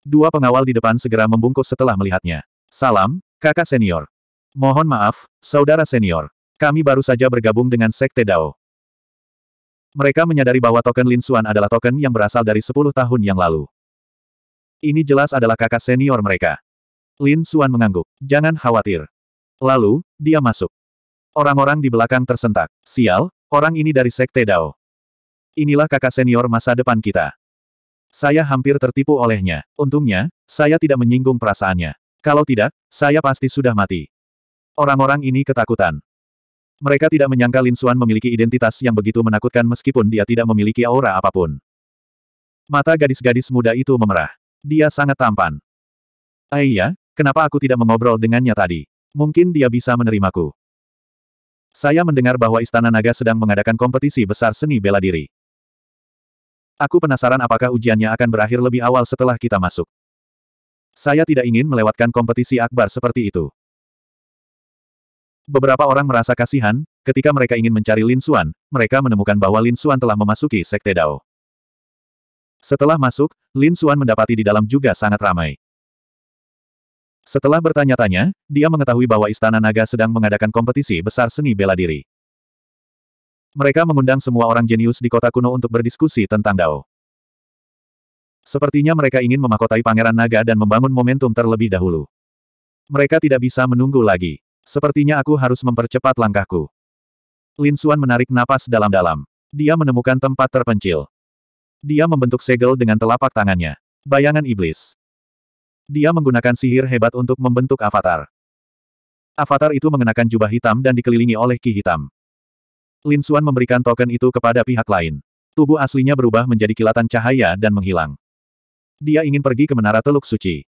Dua pengawal di depan segera membungkus setelah melihatnya. Salam, kakak senior. Mohon maaf, saudara senior. Kami baru saja bergabung dengan Sekte Dao. Mereka menyadari bahwa token Lin Xuan adalah token yang berasal dari 10 tahun yang lalu. Ini jelas adalah kakak senior mereka. Lin Xuan mengangguk. Jangan khawatir. Lalu, dia masuk. Orang-orang di belakang tersentak. Sial, orang ini dari Sekte Dao. Inilah kakak senior masa depan kita. Saya hampir tertipu olehnya. Untungnya, saya tidak menyinggung perasaannya. Kalau tidak, saya pasti sudah mati. Orang-orang ini ketakutan. Mereka tidak menyangka Lin Xuan memiliki identitas yang begitu menakutkan meskipun dia tidak memiliki aura apapun. Mata gadis-gadis muda itu memerah. Dia sangat tampan. Aiyah, eh kenapa aku tidak mengobrol dengannya tadi? Mungkin dia bisa menerimaku. Saya mendengar bahwa Istana Naga sedang mengadakan kompetisi besar seni bela diri. Aku penasaran apakah ujiannya akan berakhir lebih awal setelah kita masuk. Saya tidak ingin melewatkan kompetisi akbar seperti itu. Beberapa orang merasa kasihan, ketika mereka ingin mencari Lin Xuan, mereka menemukan bahwa Lin Xuan telah memasuki Sekte Dao. Setelah masuk, Lin Xuan mendapati di dalam juga sangat ramai. Setelah bertanya-tanya, dia mengetahui bahwa Istana Naga sedang mengadakan kompetisi besar seni bela diri. Mereka mengundang semua orang jenius di kota kuno untuk berdiskusi tentang Dao. Sepertinya mereka ingin memakotai Pangeran Naga dan membangun momentum terlebih dahulu. Mereka tidak bisa menunggu lagi. Sepertinya aku harus mempercepat langkahku. Lin Xuan menarik napas dalam-dalam. Dia menemukan tempat terpencil. Dia membentuk segel dengan telapak tangannya. Bayangan iblis. Dia menggunakan sihir hebat untuk membentuk avatar. Avatar itu mengenakan jubah hitam dan dikelilingi oleh ki hitam. Lin Xuan memberikan token itu kepada pihak lain. Tubuh aslinya berubah menjadi kilatan cahaya dan menghilang. Dia ingin pergi ke Menara Teluk Suci.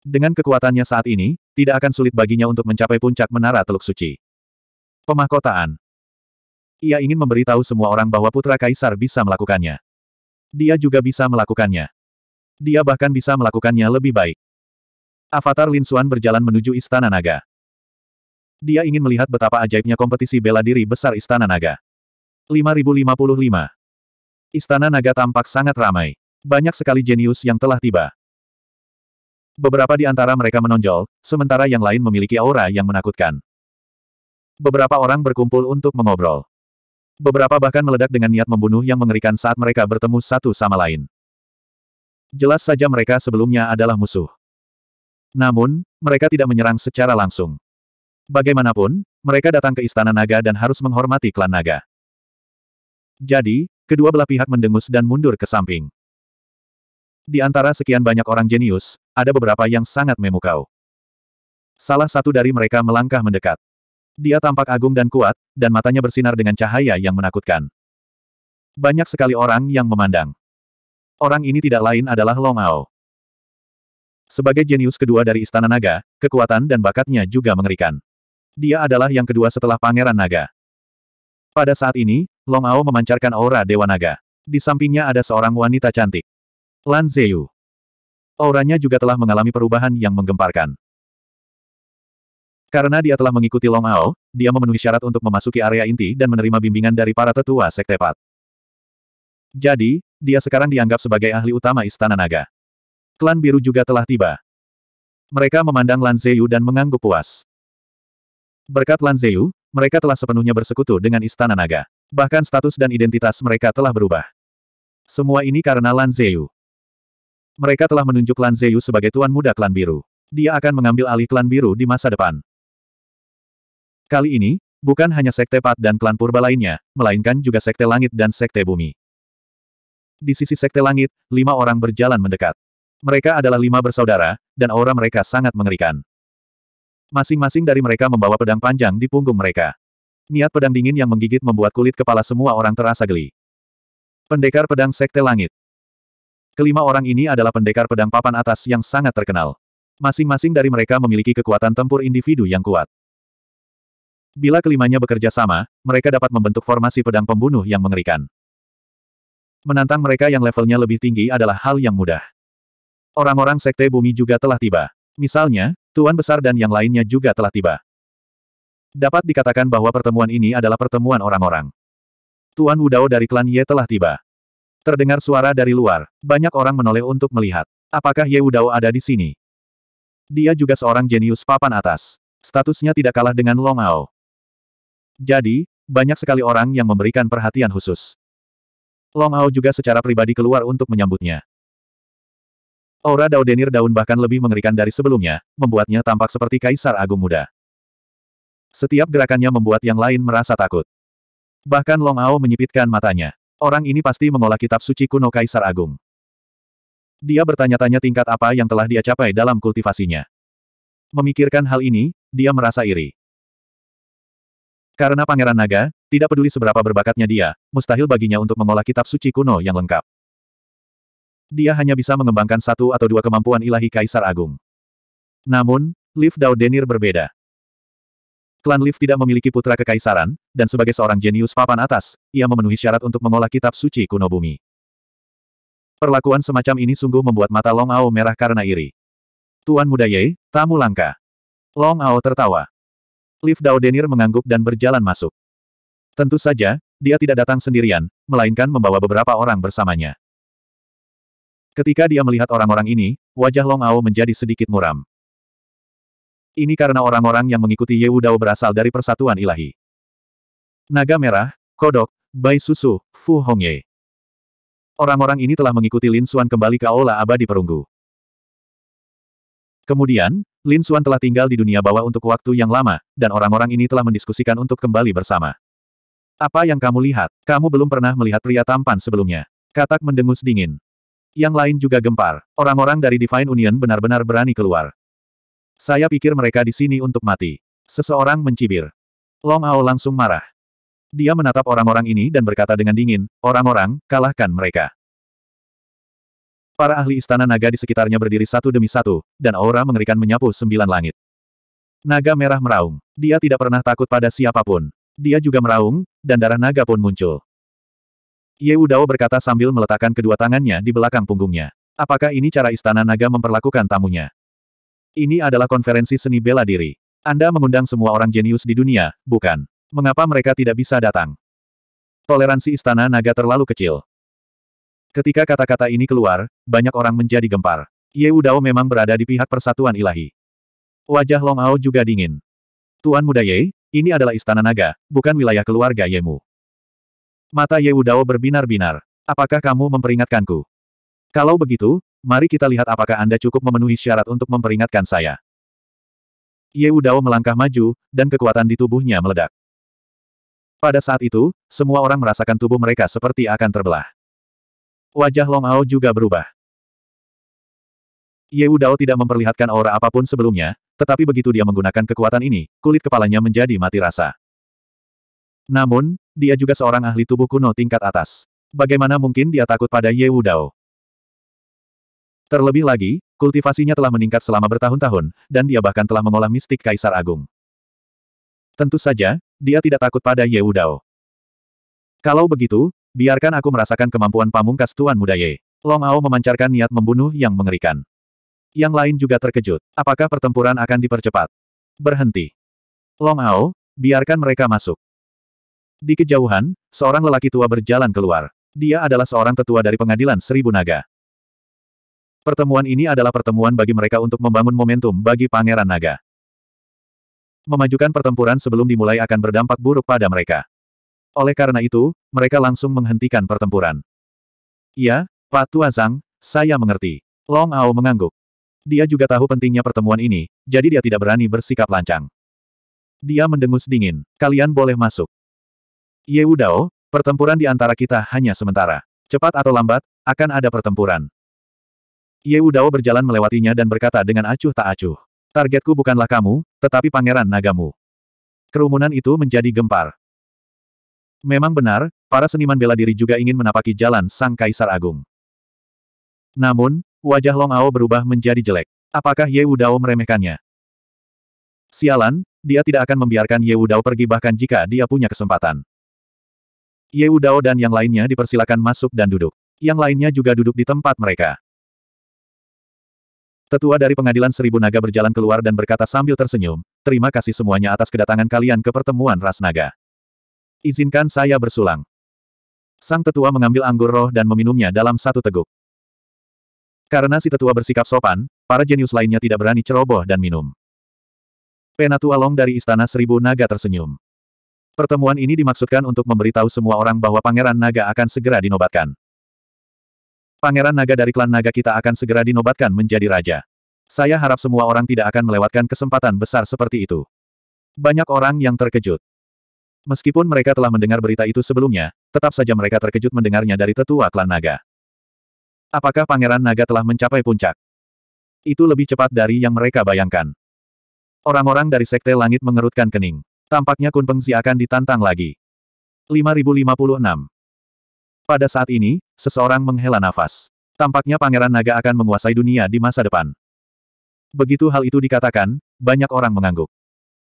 Dengan kekuatannya saat ini, tidak akan sulit baginya untuk mencapai puncak Menara Teluk Suci. Pemahkotaan. Ia ingin memberitahu semua orang bahwa putra kaisar bisa melakukannya. Dia juga bisa melakukannya. Dia bahkan bisa melakukannya lebih baik. Avatar Lin Xuan berjalan menuju Istana Naga. Dia ingin melihat betapa ajaibnya kompetisi bela diri besar Istana Naga. 5055 Istana Naga tampak sangat ramai. Banyak sekali jenius yang telah tiba. Beberapa di antara mereka menonjol, sementara yang lain memiliki aura yang menakutkan. Beberapa orang berkumpul untuk mengobrol. Beberapa bahkan meledak dengan niat membunuh yang mengerikan saat mereka bertemu satu sama lain. Jelas saja mereka sebelumnya adalah musuh. Namun, mereka tidak menyerang secara langsung. Bagaimanapun, mereka datang ke Istana Naga dan harus menghormati klan Naga. Jadi, kedua belah pihak mendengus dan mundur ke samping. Di antara sekian banyak orang jenius, ada beberapa yang sangat memukau. Salah satu dari mereka melangkah mendekat. Dia tampak agung dan kuat, dan matanya bersinar dengan cahaya yang menakutkan. Banyak sekali orang yang memandang. Orang ini tidak lain adalah Long Ao. Sebagai jenius kedua dari Istana Naga, kekuatan dan bakatnya juga mengerikan. Dia adalah yang kedua setelah Pangeran Naga. Pada saat ini, Long Ao memancarkan aura Dewa Naga. Di sampingnya ada seorang wanita cantik. Lan Zeyu. Auranya juga telah mengalami perubahan yang menggemparkan. Karena dia telah mengikuti Long Ao, dia memenuhi syarat untuk memasuki area inti dan menerima bimbingan dari para tetua Sekte Pat. Jadi, dia sekarang dianggap sebagai ahli utama Istana Naga. Klan biru juga telah tiba. Mereka memandang Lan Zeyu dan mengangguk puas. Berkat Lan Zeyu, mereka telah sepenuhnya bersekutu dengan Istana Naga. Bahkan status dan identitas mereka telah berubah. Semua ini karena Lan Zeyu. Mereka telah menunjuk Lan Zeyu sebagai tuan muda klan biru. Dia akan mengambil alih klan biru di masa depan. Kali ini, bukan hanya Sekte Pat dan klan Purba lainnya, melainkan juga Sekte Langit dan Sekte Bumi. Di sisi Sekte Langit, lima orang berjalan mendekat. Mereka adalah lima bersaudara, dan aura mereka sangat mengerikan. Masing-masing dari mereka membawa pedang panjang di punggung mereka. Niat pedang dingin yang menggigit membuat kulit kepala semua orang terasa geli. Pendekar pedang Sekte Langit Kelima orang ini adalah pendekar pedang papan atas yang sangat terkenal. Masing-masing dari mereka memiliki kekuatan tempur individu yang kuat. Bila kelimanya bekerja sama, mereka dapat membentuk formasi pedang pembunuh yang mengerikan. Menantang mereka yang levelnya lebih tinggi adalah hal yang mudah. Orang-orang sekte bumi juga telah tiba. Misalnya, Tuan Besar dan yang lainnya juga telah tiba. Dapat dikatakan bahwa pertemuan ini adalah pertemuan orang-orang. Tuan Wudao dari klan Ye telah tiba. Terdengar suara dari luar. Banyak orang menoleh untuk melihat. Apakah Ye Wudao ada di sini? Dia juga seorang jenius papan atas. Statusnya tidak kalah dengan Long Ao. Jadi, banyak sekali orang yang memberikan perhatian khusus. Long Ao juga secara pribadi keluar untuk menyambutnya. Aura Daudenir daun bahkan lebih mengerikan dari sebelumnya, membuatnya tampak seperti Kaisar Agung Muda. Setiap gerakannya membuat yang lain merasa takut. Bahkan Long Ao menyipitkan matanya. Orang ini pasti mengolah kitab suci kuno Kaisar Agung. Dia bertanya-tanya tingkat apa yang telah dia capai dalam kultivasinya. Memikirkan hal ini, dia merasa iri. Karena Pangeran Naga, tidak peduli seberapa berbakatnya dia, mustahil baginya untuk mengolah kitab suci kuno yang lengkap. Dia hanya bisa mengembangkan satu atau dua kemampuan ilahi Kaisar Agung. Namun, Liv Dao Denir berbeda. Klan Liv tidak memiliki putra kekaisaran, dan sebagai seorang jenius papan atas, ia memenuhi syarat untuk mengolah kitab suci kuno bumi. Perlakuan semacam ini sungguh membuat mata Long Ao merah karena iri. Tuan muda Ye, tamu langka. Long Ao tertawa. Liv Dao Denir mengangguk dan berjalan masuk. Tentu saja, dia tidak datang sendirian, melainkan membawa beberapa orang bersamanya. Ketika dia melihat orang-orang ini, wajah Long Ao menjadi sedikit muram. Ini karena orang-orang yang mengikuti Wu Dao berasal dari persatuan ilahi. Naga Merah, Kodok, Bai Susu, Fu Hongye. Orang-orang ini telah mengikuti Lin Xuan kembali ke Aula Abadi Perunggu. Kemudian, Lin Xuan telah tinggal di dunia bawah untuk waktu yang lama, dan orang-orang ini telah mendiskusikan untuk kembali bersama. Apa yang kamu lihat? Kamu belum pernah melihat pria tampan sebelumnya. Katak mendengus dingin. Yang lain juga gempar. Orang-orang dari Divine Union benar-benar berani keluar. Saya pikir mereka di sini untuk mati. Seseorang mencibir. Long Ao langsung marah. Dia menatap orang-orang ini dan berkata dengan dingin, orang-orang, kalahkan mereka. Para ahli istana naga di sekitarnya berdiri satu demi satu, dan aura mengerikan menyapu sembilan langit. Naga merah meraung. Dia tidak pernah takut pada siapapun. Dia juga meraung, dan darah naga pun muncul. Ye Dao berkata sambil meletakkan kedua tangannya di belakang punggungnya. Apakah ini cara Istana Naga memperlakukan tamunya? Ini adalah konferensi seni bela diri. Anda mengundang semua orang jenius di dunia, bukan? Mengapa mereka tidak bisa datang? Toleransi Istana Naga terlalu kecil. Ketika kata-kata ini keluar, banyak orang menjadi gempar. Ye Dao memang berada di pihak persatuan ilahi. Wajah Long Ao juga dingin. Tuan Muda Ye, ini adalah Istana Naga, bukan wilayah keluarga Yemu. Mata Ye Wudao berbinar-binar. Apakah kamu memperingatkanku? Kalau begitu, mari kita lihat apakah Anda cukup memenuhi syarat untuk memperingatkan saya. Ye Wudao melangkah maju, dan kekuatan di tubuhnya meledak. Pada saat itu, semua orang merasakan tubuh mereka seperti akan terbelah. Wajah Long Ao juga berubah. Ye Wudao tidak memperlihatkan aura apapun sebelumnya, tetapi begitu dia menggunakan kekuatan ini, kulit kepalanya menjadi mati rasa. Namun, dia juga seorang ahli tubuh kuno tingkat atas. Bagaimana mungkin dia takut pada Ye Wudao? Terlebih lagi, kultivasinya telah meningkat selama bertahun-tahun, dan dia bahkan telah mengolah mistik Kaisar Agung. Tentu saja, dia tidak takut pada Ye Wudao. Kalau begitu, biarkan aku merasakan kemampuan pamungkas Tuan Muda Ye. Long Ao memancarkan niat membunuh yang mengerikan. Yang lain juga terkejut. Apakah pertempuran akan dipercepat? Berhenti. Long Ao, biarkan mereka masuk. Di kejauhan, seorang lelaki tua berjalan keluar. Dia adalah seorang tetua dari pengadilan Seribu Naga. Pertemuan ini adalah pertemuan bagi mereka untuk membangun momentum bagi Pangeran Naga. Memajukan pertempuran sebelum dimulai akan berdampak buruk pada mereka. Oleh karena itu, mereka langsung menghentikan pertempuran. Ya, Pak Tua Zhang, saya mengerti. Long Ao mengangguk. Dia juga tahu pentingnya pertemuan ini, jadi dia tidak berani bersikap lancang. Dia mendengus dingin. Kalian boleh masuk. Ye Wudao, pertempuran di antara kita hanya sementara. Cepat atau lambat, akan ada pertempuran. Ye Wudao berjalan melewatinya dan berkata dengan acuh tak acuh. Targetku bukanlah kamu, tetapi pangeran nagamu. Kerumunan itu menjadi gempar. Memang benar, para seniman bela diri juga ingin menapaki jalan Sang Kaisar Agung. Namun, wajah Long Ao berubah menjadi jelek. Apakah Ye Wudao meremehkannya? Sialan, dia tidak akan membiarkan Ye Wudao pergi bahkan jika dia punya kesempatan. Ye Udao dan yang lainnya dipersilakan masuk dan duduk. Yang lainnya juga duduk di tempat mereka. Tetua dari pengadilan Seribu Naga berjalan keluar dan berkata sambil tersenyum, terima kasih semuanya atas kedatangan kalian ke pertemuan Ras Naga. Izinkan saya bersulang. Sang tetua mengambil anggur roh dan meminumnya dalam satu teguk. Karena si tetua bersikap sopan, para jenius lainnya tidak berani ceroboh dan minum. Penatua Long dari Istana Seribu Naga tersenyum. Pertemuan ini dimaksudkan untuk memberitahu semua orang bahwa Pangeran Naga akan segera dinobatkan. Pangeran Naga dari klan Naga kita akan segera dinobatkan menjadi raja. Saya harap semua orang tidak akan melewatkan kesempatan besar seperti itu. Banyak orang yang terkejut. Meskipun mereka telah mendengar berita itu sebelumnya, tetap saja mereka terkejut mendengarnya dari tetua klan Naga. Apakah Pangeran Naga telah mencapai puncak? Itu lebih cepat dari yang mereka bayangkan. Orang-orang dari Sekte Langit mengerutkan kening. Tampaknya Kun Pengzi akan ditantang lagi. 5056 Pada saat ini, seseorang menghela nafas. Tampaknya Pangeran Naga akan menguasai dunia di masa depan. Begitu hal itu dikatakan, banyak orang mengangguk.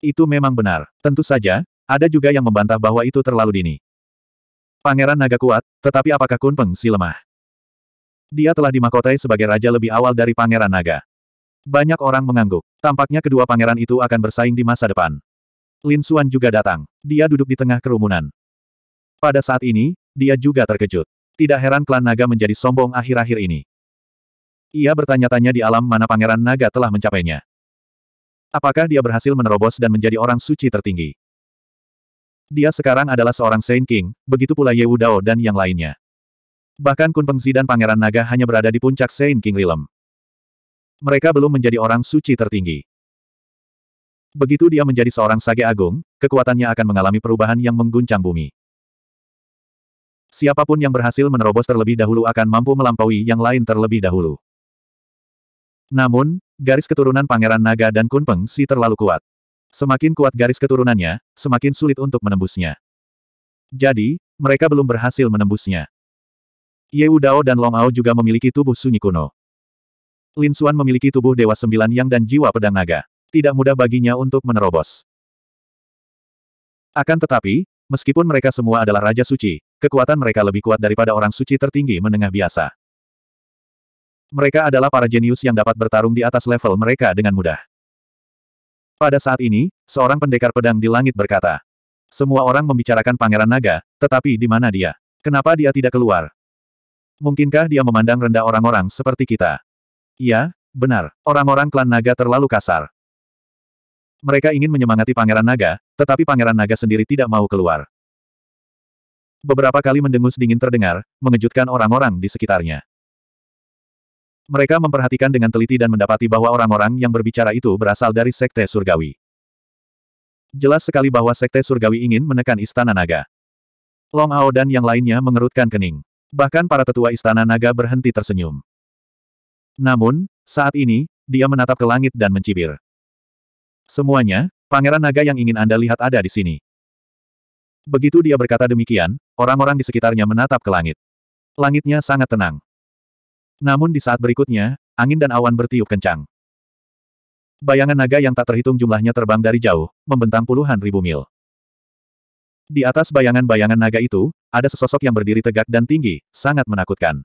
Itu memang benar. Tentu saja, ada juga yang membantah bahwa itu terlalu dini. Pangeran Naga kuat, tetapi apakah Kun Pengzi lemah? Dia telah dimakotai sebagai raja lebih awal dari Pangeran Naga. Banyak orang mengangguk. Tampaknya kedua pangeran itu akan bersaing di masa depan. Lin Xuan juga datang. Dia duduk di tengah kerumunan. Pada saat ini, dia juga terkejut. Tidak heran klan naga menjadi sombong akhir-akhir ini. Ia bertanya-tanya di alam mana pangeran naga telah mencapainya. Apakah dia berhasil menerobos dan menjadi orang suci tertinggi? Dia sekarang adalah seorang Saint King, begitu pula Ye Dao dan yang lainnya. Bahkan Kun Pengzi dan Pangeran Naga hanya berada di puncak Saint King Realm. Mereka belum menjadi orang suci tertinggi. Begitu dia menjadi seorang sage agung, kekuatannya akan mengalami perubahan yang mengguncang bumi. Siapapun yang berhasil menerobos terlebih dahulu akan mampu melampaui yang lain terlebih dahulu. Namun, garis keturunan Pangeran Naga dan Kunpeng Si terlalu kuat. Semakin kuat garis keturunannya, semakin sulit untuk menembusnya. Jadi, mereka belum berhasil menembusnya. Ye Udao dan Long Ao juga memiliki tubuh sunyi kuno. Lin Xuan memiliki tubuh Dewa Sembilan Yang dan jiwa pedang naga tidak mudah baginya untuk menerobos. Akan tetapi, meskipun mereka semua adalah Raja Suci, kekuatan mereka lebih kuat daripada orang suci tertinggi menengah biasa. Mereka adalah para jenius yang dapat bertarung di atas level mereka dengan mudah. Pada saat ini, seorang pendekar pedang di langit berkata, semua orang membicarakan Pangeran Naga, tetapi di mana dia? Kenapa dia tidak keluar? Mungkinkah dia memandang rendah orang-orang seperti kita? Iya, benar. Orang-orang klan naga terlalu kasar. Mereka ingin menyemangati Pangeran Naga, tetapi Pangeran Naga sendiri tidak mau keluar. Beberapa kali mendengus dingin terdengar, mengejutkan orang-orang di sekitarnya. Mereka memperhatikan dengan teliti dan mendapati bahwa orang-orang yang berbicara itu berasal dari Sekte Surgawi. Jelas sekali bahwa Sekte Surgawi ingin menekan Istana Naga. Long Ao dan yang lainnya mengerutkan kening. Bahkan para tetua Istana Naga berhenti tersenyum. Namun, saat ini, dia menatap ke langit dan mencibir. Semuanya, pangeran naga yang ingin Anda lihat ada di sini. Begitu dia berkata demikian, orang-orang di sekitarnya menatap ke langit. Langitnya sangat tenang. Namun di saat berikutnya, angin dan awan bertiup kencang. Bayangan naga yang tak terhitung jumlahnya terbang dari jauh, membentang puluhan ribu mil. Di atas bayangan-bayangan naga itu, ada sesosok yang berdiri tegak dan tinggi, sangat menakutkan.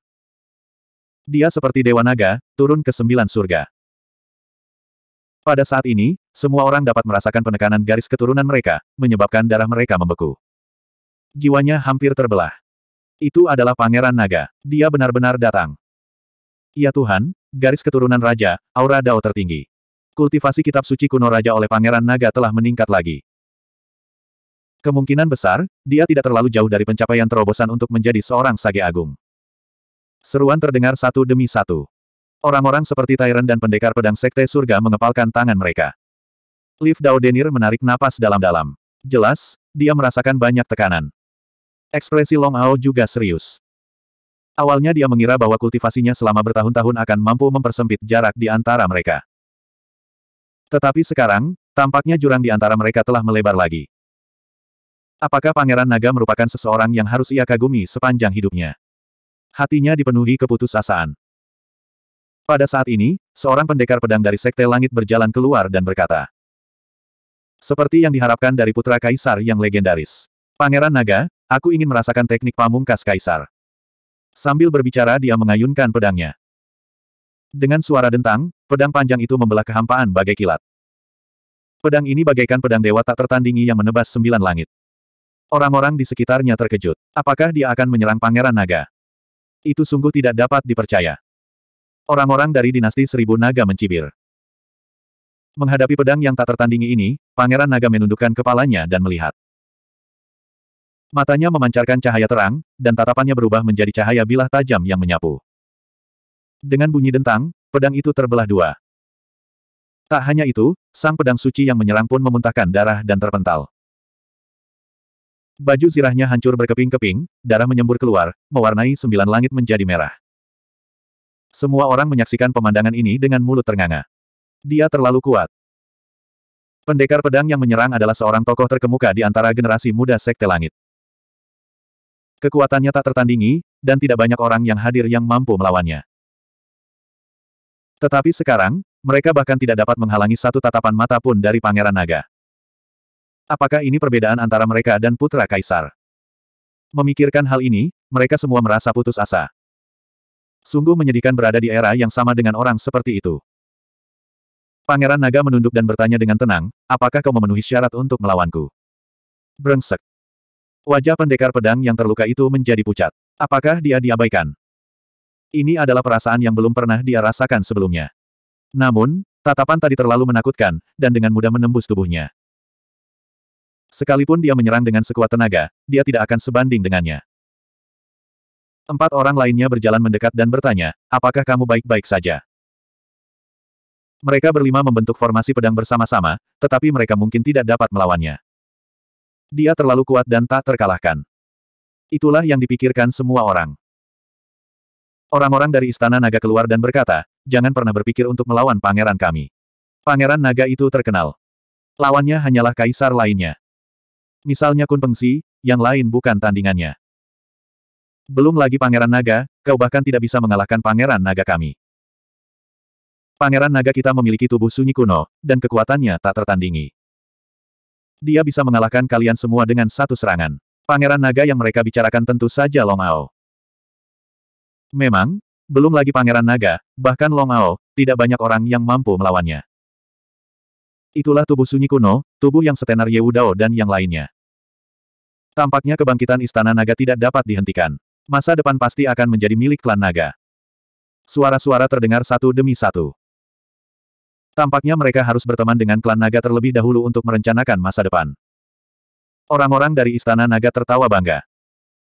Dia seperti dewa naga, turun ke sembilan surga. Pada saat ini, semua orang dapat merasakan penekanan garis keturunan mereka, menyebabkan darah mereka membeku. Jiwanya hampir terbelah. Itu adalah Pangeran Naga. Dia benar-benar datang. Ya Tuhan, garis keturunan Raja, aura Dao tertinggi. Kultivasi kitab suci kuno Raja oleh Pangeran Naga telah meningkat lagi. Kemungkinan besar, dia tidak terlalu jauh dari pencapaian terobosan untuk menjadi seorang sage agung. Seruan terdengar satu demi satu. Orang-orang seperti Tyrant dan pendekar pedang sekte surga mengepalkan tangan mereka. Liv Daudenir menarik napas dalam-dalam. Jelas, dia merasakan banyak tekanan. Ekspresi Long Ao juga serius. Awalnya dia mengira bahwa kultivasinya selama bertahun-tahun akan mampu mempersempit jarak di antara mereka. Tetapi sekarang, tampaknya jurang di antara mereka telah melebar lagi. Apakah Pangeran Naga merupakan seseorang yang harus ia kagumi sepanjang hidupnya? Hatinya dipenuhi keputusasaan. Pada saat ini, seorang pendekar pedang dari Sekte Langit berjalan keluar dan berkata. Seperti yang diharapkan dari putra Kaisar yang legendaris. Pangeran Naga, aku ingin merasakan teknik pamungkas Kaisar. Sambil berbicara dia mengayunkan pedangnya. Dengan suara dentang, pedang panjang itu membelah kehampaan bagai kilat. Pedang ini bagaikan pedang dewa tak tertandingi yang menebas sembilan langit. Orang-orang di sekitarnya terkejut. Apakah dia akan menyerang Pangeran Naga? Itu sungguh tidak dapat dipercaya. Orang-orang dari dinasti seribu naga mencibir. Menghadapi pedang yang tak tertandingi ini, Pangeran Naga menundukkan kepalanya dan melihat. Matanya memancarkan cahaya terang, dan tatapannya berubah menjadi cahaya bilah tajam yang menyapu. Dengan bunyi dentang, pedang itu terbelah dua. Tak hanya itu, sang pedang suci yang menyerang pun memuntahkan darah dan terpental. Baju zirahnya hancur berkeping-keping, darah menyembur keluar, mewarnai sembilan langit menjadi merah. Semua orang menyaksikan pemandangan ini dengan mulut ternganga. Dia terlalu kuat. Pendekar pedang yang menyerang adalah seorang tokoh terkemuka di antara generasi muda Sekte Langit. Kekuatannya tak tertandingi, dan tidak banyak orang yang hadir yang mampu melawannya. Tetapi sekarang, mereka bahkan tidak dapat menghalangi satu tatapan mata pun dari Pangeran Naga. Apakah ini perbedaan antara mereka dan Putra Kaisar? Memikirkan hal ini, mereka semua merasa putus asa. Sungguh menyedihkan berada di era yang sama dengan orang seperti itu. Pangeran Naga menunduk dan bertanya dengan tenang, apakah kau memenuhi syarat untuk melawanku? Brengsek. Wajah pendekar pedang yang terluka itu menjadi pucat. Apakah dia diabaikan? Ini adalah perasaan yang belum pernah dia rasakan sebelumnya. Namun, tatapan tadi terlalu menakutkan, dan dengan mudah menembus tubuhnya. Sekalipun dia menyerang dengan sekuat tenaga, dia tidak akan sebanding dengannya. Empat orang lainnya berjalan mendekat dan bertanya, apakah kamu baik-baik saja? Mereka berlima membentuk formasi pedang bersama-sama, tetapi mereka mungkin tidak dapat melawannya. Dia terlalu kuat dan tak terkalahkan. Itulah yang dipikirkan semua orang. Orang-orang dari Istana Naga keluar dan berkata, jangan pernah berpikir untuk melawan pangeran kami. Pangeran Naga itu terkenal. Lawannya hanyalah kaisar lainnya. Misalnya Kun Pengsi, yang lain bukan tandingannya. Belum lagi Pangeran Naga, kau bahkan tidak bisa mengalahkan Pangeran Naga kami. Pangeran Naga kita memiliki tubuh sunyi kuno, dan kekuatannya tak tertandingi. Dia bisa mengalahkan kalian semua dengan satu serangan. Pangeran Naga yang mereka bicarakan tentu saja Long Ao. Memang, belum lagi Pangeran Naga, bahkan Long Ao, tidak banyak orang yang mampu melawannya. Itulah tubuh sunyi kuno, tubuh yang setenar Yewudao dan yang lainnya. Tampaknya kebangkitan Istana Naga tidak dapat dihentikan. Masa depan pasti akan menjadi milik klan naga. Suara-suara terdengar satu demi satu. Tampaknya mereka harus berteman dengan klan naga terlebih dahulu untuk merencanakan masa depan. Orang-orang dari istana naga tertawa bangga.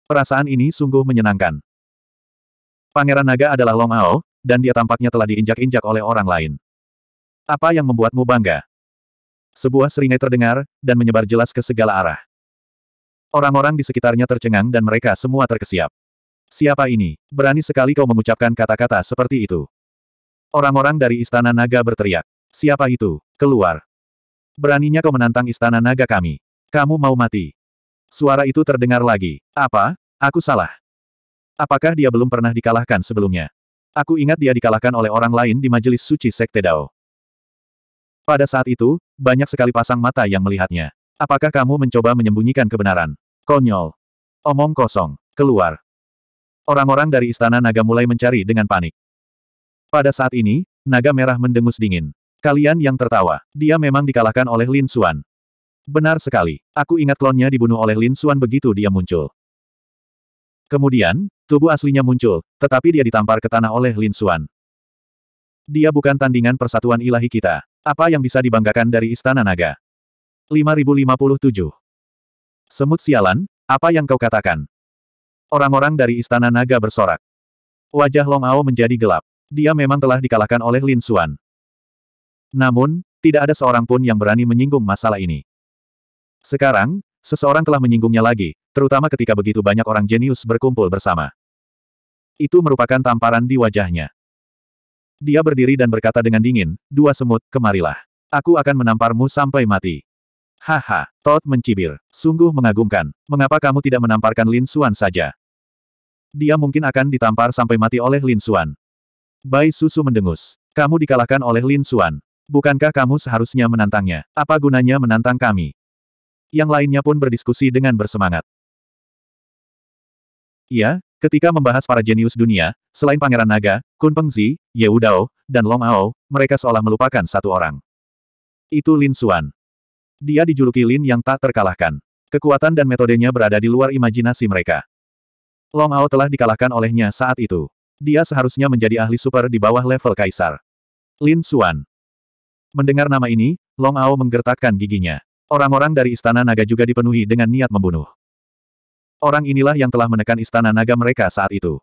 Perasaan ini sungguh menyenangkan. Pangeran naga adalah Long Ao, dan dia tampaknya telah diinjak-injak oleh orang lain. Apa yang membuatmu bangga? Sebuah seringai terdengar, dan menyebar jelas ke segala arah. Orang-orang di sekitarnya tercengang dan mereka semua terkesiap. Siapa ini? Berani sekali kau mengucapkan kata-kata seperti itu. Orang-orang dari Istana Naga berteriak. Siapa itu? Keluar. Beraninya kau menantang Istana Naga kami. Kamu mau mati. Suara itu terdengar lagi. Apa? Aku salah. Apakah dia belum pernah dikalahkan sebelumnya? Aku ingat dia dikalahkan oleh orang lain di majelis suci Sekte Dao. Pada saat itu, banyak sekali pasang mata yang melihatnya. Apakah kamu mencoba menyembunyikan kebenaran? Konyol. Omong kosong. Keluar. Orang-orang dari Istana Naga mulai mencari dengan panik. Pada saat ini, Naga Merah mendengus dingin. Kalian yang tertawa, dia memang dikalahkan oleh Lin Xuan. Benar sekali, aku ingat klonnya dibunuh oleh Lin Xuan begitu dia muncul. Kemudian, tubuh aslinya muncul, tetapi dia ditampar ke tanah oleh Lin Xuan. Dia bukan tandingan persatuan ilahi kita. Apa yang bisa dibanggakan dari Istana Naga? 5057 Semut sialan, apa yang kau katakan? Orang-orang dari Istana Naga bersorak. Wajah Long Ao menjadi gelap. Dia memang telah dikalahkan oleh Lin Xuan. Namun, tidak ada seorang pun yang berani menyinggung masalah ini. Sekarang, seseorang telah menyinggungnya lagi, terutama ketika begitu banyak orang jenius berkumpul bersama. Itu merupakan tamparan di wajahnya. Dia berdiri dan berkata dengan dingin, dua semut, kemarilah. Aku akan menamparmu sampai mati. Haha, Todd mencibir. Sungguh mengagumkan. Mengapa kamu tidak menamparkan Lin Xuan saja? Dia mungkin akan ditampar sampai mati oleh Lin Xuan. Bai Susu mendengus. Kamu dikalahkan oleh Lin Xuan. Bukankah kamu seharusnya menantangnya? Apa gunanya menantang kami? Yang lainnya pun berdiskusi dengan bersemangat. Iya, ketika membahas para jenius dunia, selain Pangeran Naga, Kun Pengzi, Ye Udao, dan Long Ao, mereka seolah melupakan satu orang. Itu Lin Xuan. Dia dijuluki Lin yang tak terkalahkan. Kekuatan dan metodenya berada di luar imajinasi mereka. Long Ao telah dikalahkan olehnya saat itu. Dia seharusnya menjadi ahli super di bawah level kaisar. Lin Xuan. Mendengar nama ini, Long Ao menggertakkan giginya. Orang-orang dari Istana Naga juga dipenuhi dengan niat membunuh. Orang inilah yang telah menekan Istana Naga mereka saat itu.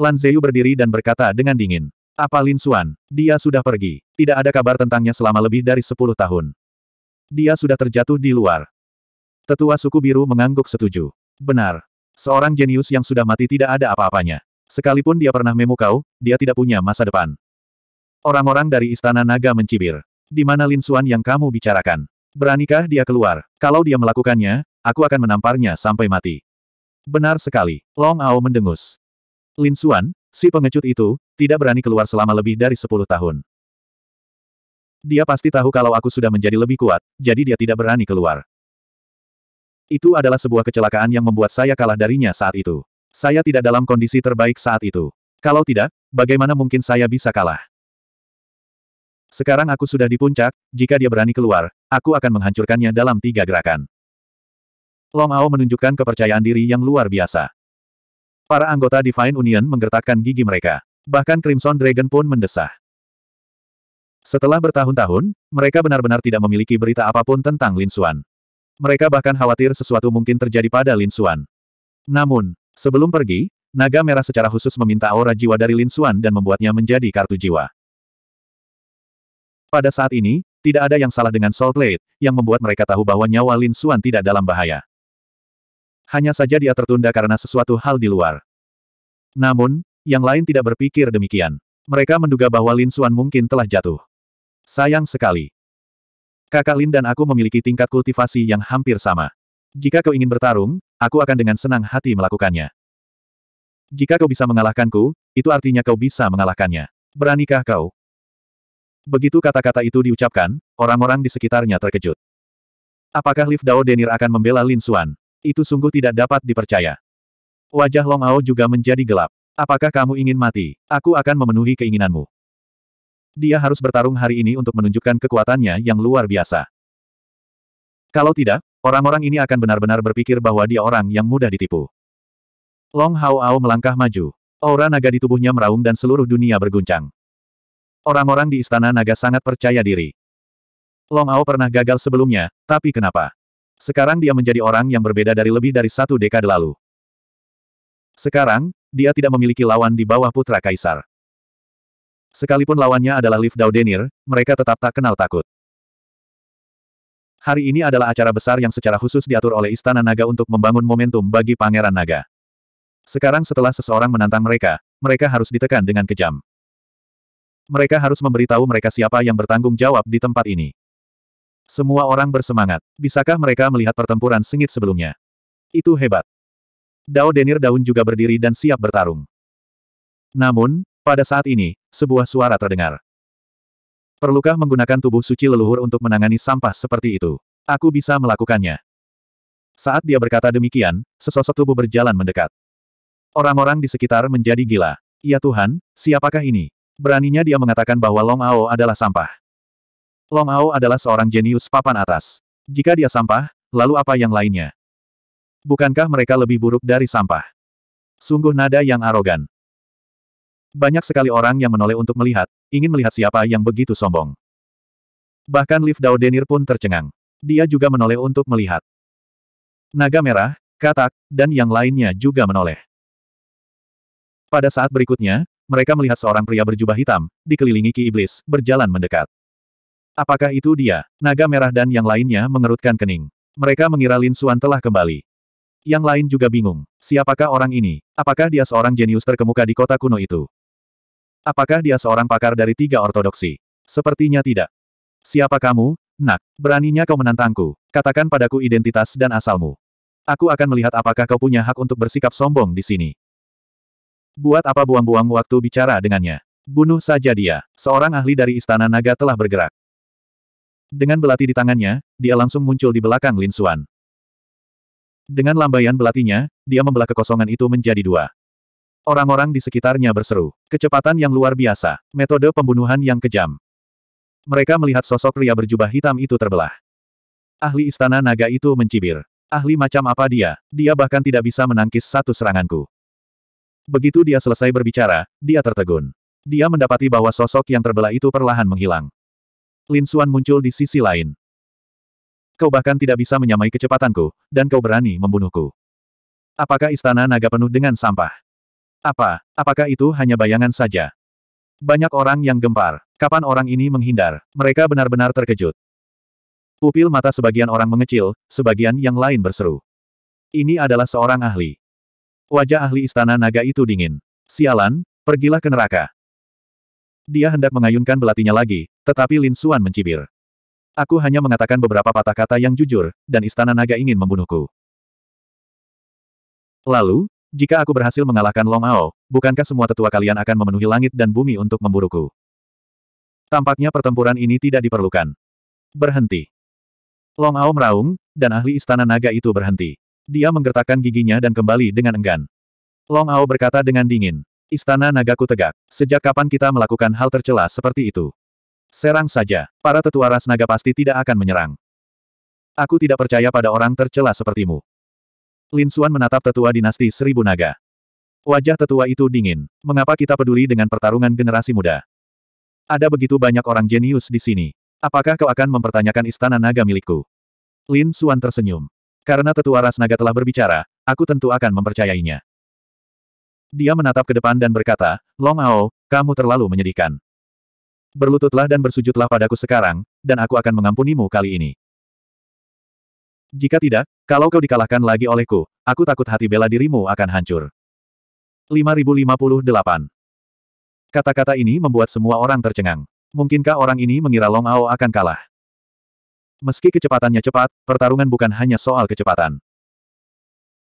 Lan Zeyu berdiri dan berkata dengan dingin. Apa Lin Xuan? Dia sudah pergi. Tidak ada kabar tentangnya selama lebih dari sepuluh tahun. Dia sudah terjatuh di luar. Tetua suku biru mengangguk setuju. Benar. Seorang jenius yang sudah mati tidak ada apa-apanya. Sekalipun dia pernah memukau, dia tidak punya masa depan. Orang-orang dari Istana Naga mencibir. Di mana Lin Suan yang kamu bicarakan? Beranikah dia keluar? Kalau dia melakukannya, aku akan menamparnya sampai mati. Benar sekali. Long Ao mendengus. Lin Suan, si pengecut itu, tidak berani keluar selama lebih dari 10 tahun. Dia pasti tahu kalau aku sudah menjadi lebih kuat, jadi dia tidak berani keluar. Itu adalah sebuah kecelakaan yang membuat saya kalah darinya saat itu. Saya tidak dalam kondisi terbaik saat itu. Kalau tidak, bagaimana mungkin saya bisa kalah? Sekarang aku sudah di puncak, jika dia berani keluar, aku akan menghancurkannya dalam tiga gerakan. Long Ao menunjukkan kepercayaan diri yang luar biasa. Para anggota Divine Union menggertakkan gigi mereka. Bahkan Crimson Dragon pun mendesah. Setelah bertahun-tahun, mereka benar-benar tidak memiliki berita apapun tentang Lin Xuan. Mereka bahkan khawatir sesuatu mungkin terjadi pada Lin Xuan. Namun, sebelum pergi, naga merah secara khusus meminta aura jiwa dari Lin Xuan dan membuatnya menjadi kartu jiwa. Pada saat ini, tidak ada yang salah dengan Soul Blade, yang membuat mereka tahu bahwa nyawa Lin Xuan tidak dalam bahaya. Hanya saja dia tertunda karena sesuatu hal di luar. Namun, yang lain tidak berpikir demikian. Mereka menduga bahwa Lin Xuan mungkin telah jatuh. Sayang sekali. Kakak Lin dan aku memiliki tingkat kultivasi yang hampir sama. Jika kau ingin bertarung, aku akan dengan senang hati melakukannya. Jika kau bisa mengalahkanku, itu artinya kau bisa mengalahkannya. Beranikah kau? Begitu kata-kata itu diucapkan, orang-orang di sekitarnya terkejut. Apakah Liv Dao Denir akan membela Lin Suan? Itu sungguh tidak dapat dipercaya. Wajah Long Ao juga menjadi gelap. Apakah kamu ingin mati? Aku akan memenuhi keinginanmu. Dia harus bertarung hari ini untuk menunjukkan kekuatannya yang luar biasa. Kalau tidak, orang-orang ini akan benar-benar berpikir bahwa dia orang yang mudah ditipu. Long Hao Ao melangkah maju. Aura naga di tubuhnya meraung dan seluruh dunia berguncang. Orang-orang di istana naga sangat percaya diri. Long Ao pernah gagal sebelumnya, tapi kenapa? Sekarang dia menjadi orang yang berbeda dari lebih dari satu dekade lalu. Sekarang, dia tidak memiliki lawan di bawah putra kaisar. Sekalipun lawannya adalah Liv Daudenir, mereka tetap tak kenal takut. Hari ini adalah acara besar yang secara khusus diatur oleh Istana Naga untuk membangun momentum bagi Pangeran Naga. Sekarang setelah seseorang menantang mereka, mereka harus ditekan dengan kejam. Mereka harus memberitahu mereka siapa yang bertanggung jawab di tempat ini. Semua orang bersemangat. Bisakah mereka melihat pertempuran sengit sebelumnya? Itu hebat. Dao Denir Daun juga berdiri dan siap bertarung. Namun, pada saat ini, sebuah suara terdengar. Perlukah menggunakan tubuh suci leluhur untuk menangani sampah seperti itu? Aku bisa melakukannya. Saat dia berkata demikian, sesosok tubuh berjalan mendekat. Orang-orang di sekitar menjadi gila. Ya Tuhan, siapakah ini? Beraninya dia mengatakan bahwa Long Ao adalah sampah. Long Ao adalah seorang jenius papan atas. Jika dia sampah, lalu apa yang lainnya? Bukankah mereka lebih buruk dari sampah? Sungguh nada yang arogan. Banyak sekali orang yang menoleh untuk melihat, ingin melihat siapa yang begitu sombong. Bahkan Liv Denir pun tercengang. Dia juga menoleh untuk melihat. Naga merah, katak, dan yang lainnya juga menoleh. Pada saat berikutnya, mereka melihat seorang pria berjubah hitam, dikelilingi ki iblis, berjalan mendekat. Apakah itu dia? Naga merah dan yang lainnya mengerutkan kening. Mereka mengira Lin Suan telah kembali. Yang lain juga bingung. Siapakah orang ini? Apakah dia seorang jenius terkemuka di kota kuno itu? Apakah dia seorang pakar dari tiga ortodoksi? Sepertinya tidak. Siapa kamu, nak? Beraninya kau menantangku. Katakan padaku identitas dan asalmu. Aku akan melihat apakah kau punya hak untuk bersikap sombong di sini. Buat apa buang-buang waktu bicara dengannya? Bunuh saja dia. Seorang ahli dari Istana Naga telah bergerak. Dengan belati di tangannya, dia langsung muncul di belakang Lin Xuan. Dengan lambaian belatinya, dia membelah kekosongan itu menjadi dua. Orang-orang di sekitarnya berseru. Kecepatan yang luar biasa. Metode pembunuhan yang kejam. Mereka melihat sosok pria berjubah hitam itu terbelah. Ahli istana naga itu mencibir. Ahli macam apa dia? Dia bahkan tidak bisa menangkis satu seranganku. Begitu dia selesai berbicara, dia tertegun. Dia mendapati bahwa sosok yang terbelah itu perlahan menghilang. Lin Suan muncul di sisi lain. Kau bahkan tidak bisa menyamai kecepatanku, dan kau berani membunuhku. Apakah istana naga penuh dengan sampah? Apa, apakah itu hanya bayangan saja? Banyak orang yang gempar. Kapan orang ini menghindar? Mereka benar-benar terkejut. Pupil mata sebagian orang mengecil, sebagian yang lain berseru. Ini adalah seorang ahli. Wajah ahli istana naga itu dingin. Sialan, pergilah ke neraka. Dia hendak mengayunkan belatinya lagi, tetapi Lin Suan mencibir. Aku hanya mengatakan beberapa patah kata yang jujur, dan istana naga ingin membunuhku. Lalu, jika aku berhasil mengalahkan Long Ao, bukankah semua tetua kalian akan memenuhi langit dan bumi untuk memburuku? Tampaknya pertempuran ini tidak diperlukan. Berhenti. Long Ao meraung, dan ahli istana naga itu berhenti. Dia menggertakkan giginya dan kembali dengan enggan. Long Ao berkata dengan dingin. Istana nagaku tegak. Sejak kapan kita melakukan hal tercela seperti itu? Serang saja. Para tetua ras naga pasti tidak akan menyerang. Aku tidak percaya pada orang tercela sepertimu. Lin Xuan menatap tetua dinasti Seribu Naga. Wajah tetua itu dingin. Mengapa kita peduli dengan pertarungan generasi muda? Ada begitu banyak orang jenius di sini. Apakah kau akan mempertanyakan istana naga milikku? Lin Xuan tersenyum. Karena tetua ras naga telah berbicara, aku tentu akan mempercayainya. Dia menatap ke depan dan berkata, Long Ao, kamu terlalu menyedihkan. Berlututlah dan bersujudlah padaku sekarang, dan aku akan mengampunimu kali ini. Jika tidak, kalau kau dikalahkan lagi olehku, aku takut hati bela dirimu akan hancur. 5058 Kata-kata ini membuat semua orang tercengang. Mungkinkah orang ini mengira Long Ao akan kalah? Meski kecepatannya cepat, pertarungan bukan hanya soal kecepatan.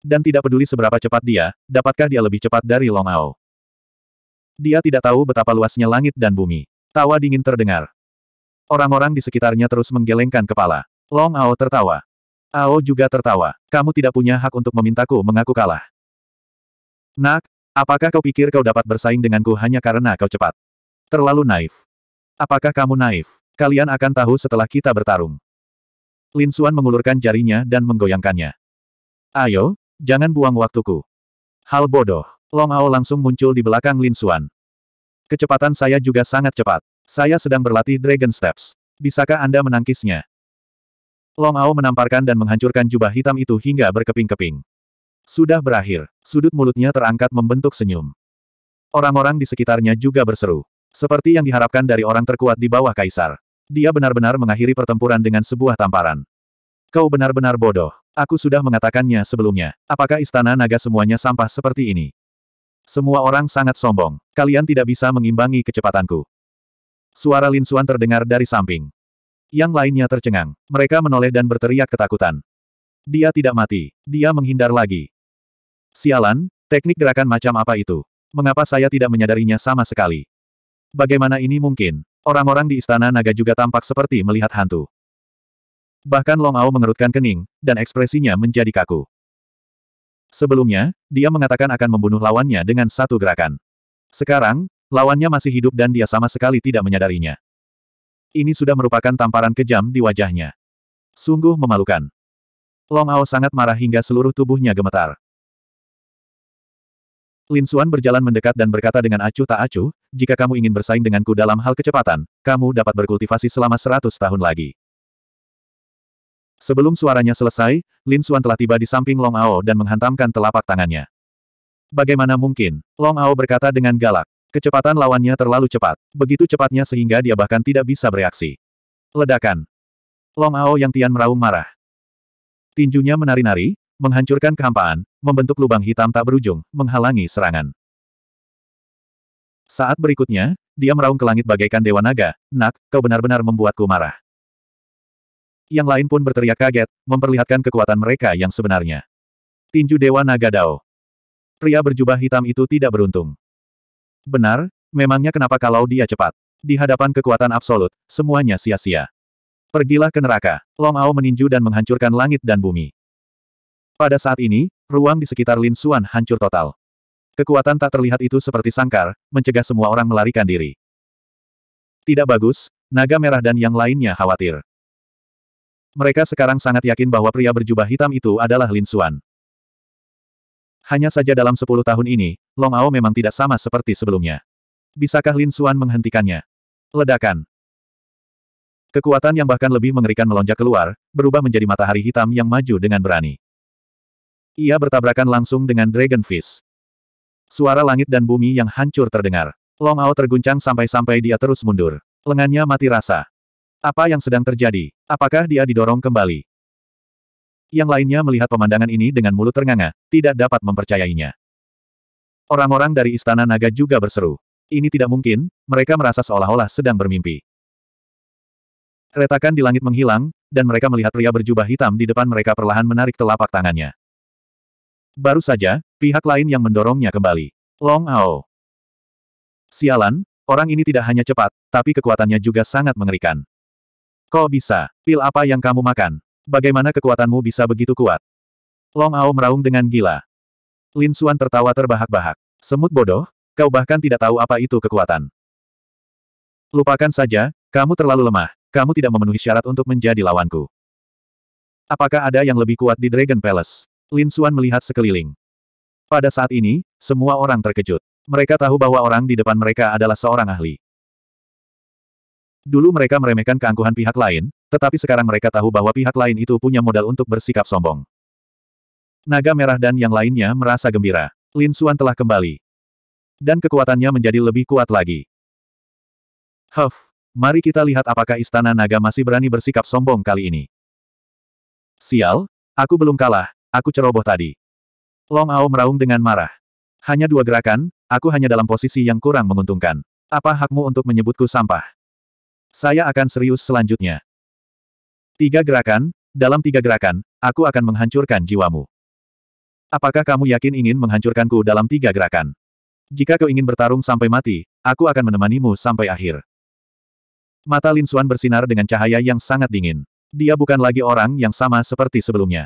Dan tidak peduli seberapa cepat dia, dapatkah dia lebih cepat dari Long Ao? Dia tidak tahu betapa luasnya langit dan bumi. Tawa dingin terdengar. Orang-orang di sekitarnya terus menggelengkan kepala. Long Ao tertawa. Ao juga tertawa. Kamu tidak punya hak untuk memintaku mengaku kalah. Nak, apakah kau pikir kau dapat bersaing denganku hanya karena kau cepat? Terlalu naif. Apakah kamu naif? Kalian akan tahu setelah kita bertarung. Lin Xuan mengulurkan jarinya dan menggoyangkannya. Ayo, jangan buang waktuku. Hal bodoh. Long Ao langsung muncul di belakang Lin Xuan. Kecepatan saya juga sangat cepat. Saya sedang berlatih Dragon Steps. Bisakah Anda menangkisnya? Long Ao menamparkan dan menghancurkan jubah hitam itu hingga berkeping-keping. Sudah berakhir, sudut mulutnya terangkat membentuk senyum. Orang-orang di sekitarnya juga berseru. Seperti yang diharapkan dari orang terkuat di bawah kaisar. Dia benar-benar mengakhiri pertempuran dengan sebuah tamparan. Kau benar-benar bodoh. Aku sudah mengatakannya sebelumnya. Apakah istana naga semuanya sampah seperti ini? Semua orang sangat sombong. Kalian tidak bisa mengimbangi kecepatanku. Suara Lin Suan terdengar dari samping. Yang lainnya tercengang. Mereka menoleh dan berteriak ketakutan. Dia tidak mati. Dia menghindar lagi. Sialan, teknik gerakan macam apa itu? Mengapa saya tidak menyadarinya sama sekali? Bagaimana ini mungkin? Orang-orang di Istana Naga juga tampak seperti melihat hantu. Bahkan Long Ao mengerutkan kening, dan ekspresinya menjadi kaku. Sebelumnya, dia mengatakan akan membunuh lawannya dengan satu gerakan. Sekarang, lawannya masih hidup dan dia sama sekali tidak menyadarinya. Ini sudah merupakan tamparan kejam di wajahnya. Sungguh memalukan. Long Ao sangat marah hingga seluruh tubuhnya gemetar. Lin Xuan berjalan mendekat dan berkata dengan acuh tak acuh, jika kamu ingin bersaing denganku dalam hal kecepatan, kamu dapat berkultivasi selama seratus tahun lagi. Sebelum suaranya selesai, Lin Xuan telah tiba di samping Long Ao dan menghantamkan telapak tangannya. Bagaimana mungkin? Long Ao berkata dengan galak. Kecepatan lawannya terlalu cepat. Begitu cepatnya sehingga dia bahkan tidak bisa bereaksi. Ledakan. Long Ao yang Tian meraung marah. Tinjunya menari-nari, menghancurkan kehampaan, membentuk lubang hitam tak berujung, menghalangi serangan. Saat berikutnya, dia meraung ke langit bagaikan dewa naga, Nak, kau benar-benar membuatku marah. Yang lain pun berteriak kaget, memperlihatkan kekuatan mereka yang sebenarnya. Tinju Dewa Naga Dao. Pria berjubah hitam itu tidak beruntung. Benar, memangnya kenapa kalau dia cepat? Di hadapan kekuatan absolut, semuanya sia-sia. Pergilah ke neraka. Long Ao meninju dan menghancurkan langit dan bumi. Pada saat ini, ruang di sekitar Lin Suan hancur total. Kekuatan tak terlihat itu seperti sangkar, mencegah semua orang melarikan diri. Tidak bagus, naga merah dan yang lainnya khawatir. Mereka sekarang sangat yakin bahwa pria berjubah hitam itu adalah Lin Suan. Hanya saja dalam sepuluh tahun ini, Long Ao memang tidak sama seperti sebelumnya. Bisakah Lin Xuan menghentikannya? Ledakan. Kekuatan yang bahkan lebih mengerikan melonjak keluar, berubah menjadi matahari hitam yang maju dengan berani. Ia bertabrakan langsung dengan Dragon Fist. Suara langit dan bumi yang hancur terdengar. Long Ao terguncang sampai-sampai dia terus mundur. Lengannya mati rasa. Apa yang sedang terjadi? Apakah dia didorong kembali? Yang lainnya melihat pemandangan ini dengan mulut ternganga, tidak dapat mempercayainya. Orang-orang dari Istana Naga juga berseru. Ini tidak mungkin, mereka merasa seolah-olah sedang bermimpi. Retakan di langit menghilang, dan mereka melihat pria berjubah hitam di depan mereka perlahan menarik telapak tangannya. Baru saja, pihak lain yang mendorongnya kembali. Long Ao. Sialan, orang ini tidak hanya cepat, tapi kekuatannya juga sangat mengerikan. Kok bisa? Pil apa yang kamu makan? Bagaimana kekuatanmu bisa begitu kuat? Long Ao meraung dengan gila. Lin Xuan tertawa terbahak-bahak. Semut bodoh, kau bahkan tidak tahu apa itu kekuatan. Lupakan saja, kamu terlalu lemah, kamu tidak memenuhi syarat untuk menjadi lawanku. Apakah ada yang lebih kuat di Dragon Palace? Lin Xuan melihat sekeliling. Pada saat ini, semua orang terkejut. Mereka tahu bahwa orang di depan mereka adalah seorang ahli. Dulu mereka meremehkan keangkuhan pihak lain, tetapi sekarang mereka tahu bahwa pihak lain itu punya modal untuk bersikap sombong. Naga merah dan yang lainnya merasa gembira. Lin Xuan telah kembali. Dan kekuatannya menjadi lebih kuat lagi. Huff, mari kita lihat apakah istana naga masih berani bersikap sombong kali ini. Sial, aku belum kalah, aku ceroboh tadi. Long Ao meraung dengan marah. Hanya dua gerakan, aku hanya dalam posisi yang kurang menguntungkan. Apa hakmu untuk menyebutku sampah? Saya akan serius selanjutnya. Tiga gerakan, dalam tiga gerakan, aku akan menghancurkan jiwamu. Apakah kamu yakin ingin menghancurkanku dalam tiga gerakan? Jika kau ingin bertarung sampai mati, aku akan menemanimu sampai akhir. Mata Lin Xuan bersinar dengan cahaya yang sangat dingin. Dia bukan lagi orang yang sama seperti sebelumnya.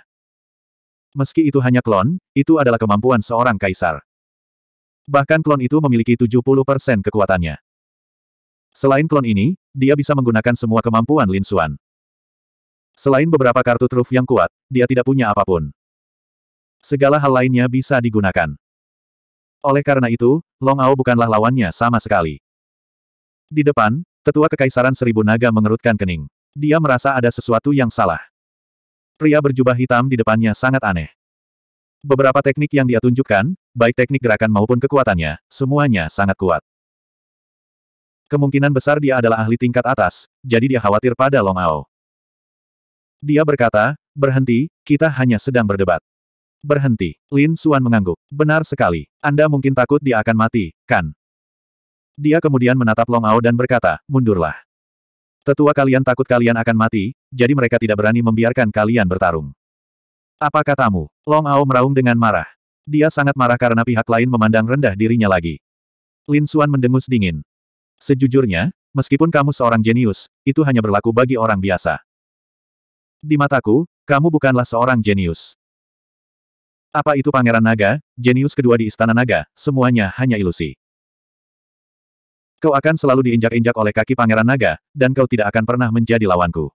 Meski itu hanya klon, itu adalah kemampuan seorang kaisar. Bahkan klon itu memiliki 70% kekuatannya. Selain klon ini, dia bisa menggunakan semua kemampuan Lin Xuan. Selain beberapa kartu truf yang kuat, dia tidak punya apapun. Segala hal lainnya bisa digunakan. Oleh karena itu, Long Ao bukanlah lawannya sama sekali. Di depan, tetua kekaisaran seribu naga mengerutkan kening. Dia merasa ada sesuatu yang salah. Pria berjubah hitam di depannya sangat aneh. Beberapa teknik yang dia tunjukkan, baik teknik gerakan maupun kekuatannya, semuanya sangat kuat. Kemungkinan besar dia adalah ahli tingkat atas, jadi dia khawatir pada Long Ao. Dia berkata, berhenti, kita hanya sedang berdebat. Berhenti. Lin Suan mengangguk. Benar sekali. Anda mungkin takut dia akan mati, kan? Dia kemudian menatap Long Ao dan berkata, mundurlah. Tetua kalian takut kalian akan mati, jadi mereka tidak berani membiarkan kalian bertarung. Apa katamu? Long Ao meraung dengan marah. Dia sangat marah karena pihak lain memandang rendah dirinya lagi. Lin Suan mendengus dingin. Sejujurnya, meskipun kamu seorang jenius, itu hanya berlaku bagi orang biasa. Di mataku, kamu bukanlah seorang jenius. Apa itu Pangeran Naga, jenius kedua di Istana Naga, semuanya hanya ilusi. Kau akan selalu diinjak-injak oleh kaki Pangeran Naga, dan kau tidak akan pernah menjadi lawanku.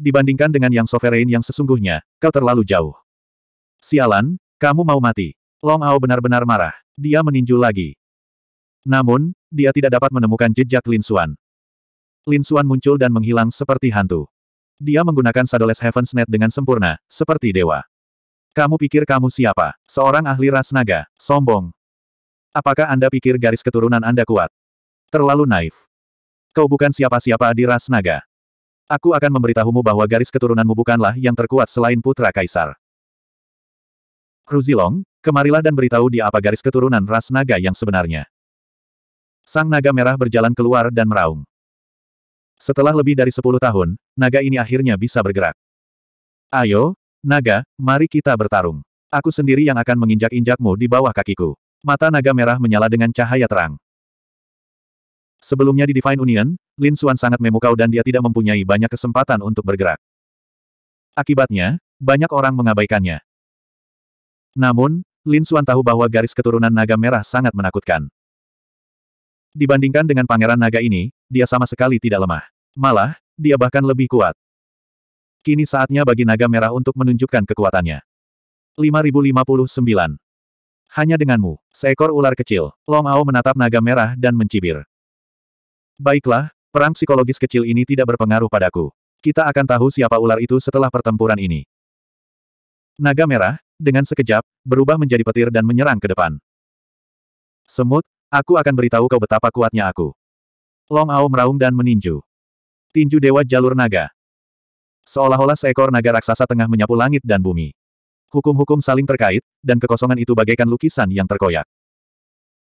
Dibandingkan dengan yang sovereign yang sesungguhnya, kau terlalu jauh. Sialan, kamu mau mati. Long Ao benar-benar marah. Dia meninju lagi. Namun, dia tidak dapat menemukan jejak Lin Xuan. Lin Xuan muncul dan menghilang seperti hantu. Dia menggunakan Shadowless Heaven's Net dengan sempurna, seperti dewa. Kamu pikir kamu siapa? Seorang ahli ras naga, sombong. Apakah Anda pikir garis keturunan Anda kuat? Terlalu naif. Kau bukan siapa-siapa di ras naga. Aku akan memberitahumu bahwa garis keturunanmu bukanlah yang terkuat selain putra kaisar. Ruzilong, kemarilah dan beritahu dia apa garis keturunan ras naga yang sebenarnya. Sang naga merah berjalan keluar dan meraung. Setelah lebih dari sepuluh tahun, naga ini akhirnya bisa bergerak. Ayo, naga, mari kita bertarung. Aku sendiri yang akan menginjak-injakmu di bawah kakiku. Mata naga merah menyala dengan cahaya terang. Sebelumnya di Divine Union, Lin Xuan sangat memukau dan dia tidak mempunyai banyak kesempatan untuk bergerak. Akibatnya, banyak orang mengabaikannya. Namun, Lin Xuan tahu bahwa garis keturunan naga merah sangat menakutkan. Dibandingkan dengan pangeran naga ini, dia sama sekali tidak lemah. Malah, dia bahkan lebih kuat. Kini saatnya bagi naga merah untuk menunjukkan kekuatannya. 5059. Hanya denganmu, seekor ular kecil, Long Ao menatap naga merah dan mencibir. Baiklah, perang psikologis kecil ini tidak berpengaruh padaku. Kita akan tahu siapa ular itu setelah pertempuran ini. Naga merah, dengan sekejap, berubah menjadi petir dan menyerang ke depan. Semut, Aku akan beritahu kau betapa kuatnya aku. Long Ao meraung dan meninju. Tinju Dewa Jalur Naga. Seolah-olah seekor naga raksasa tengah menyapu langit dan bumi. Hukum-hukum saling terkait, dan kekosongan itu bagaikan lukisan yang terkoyak.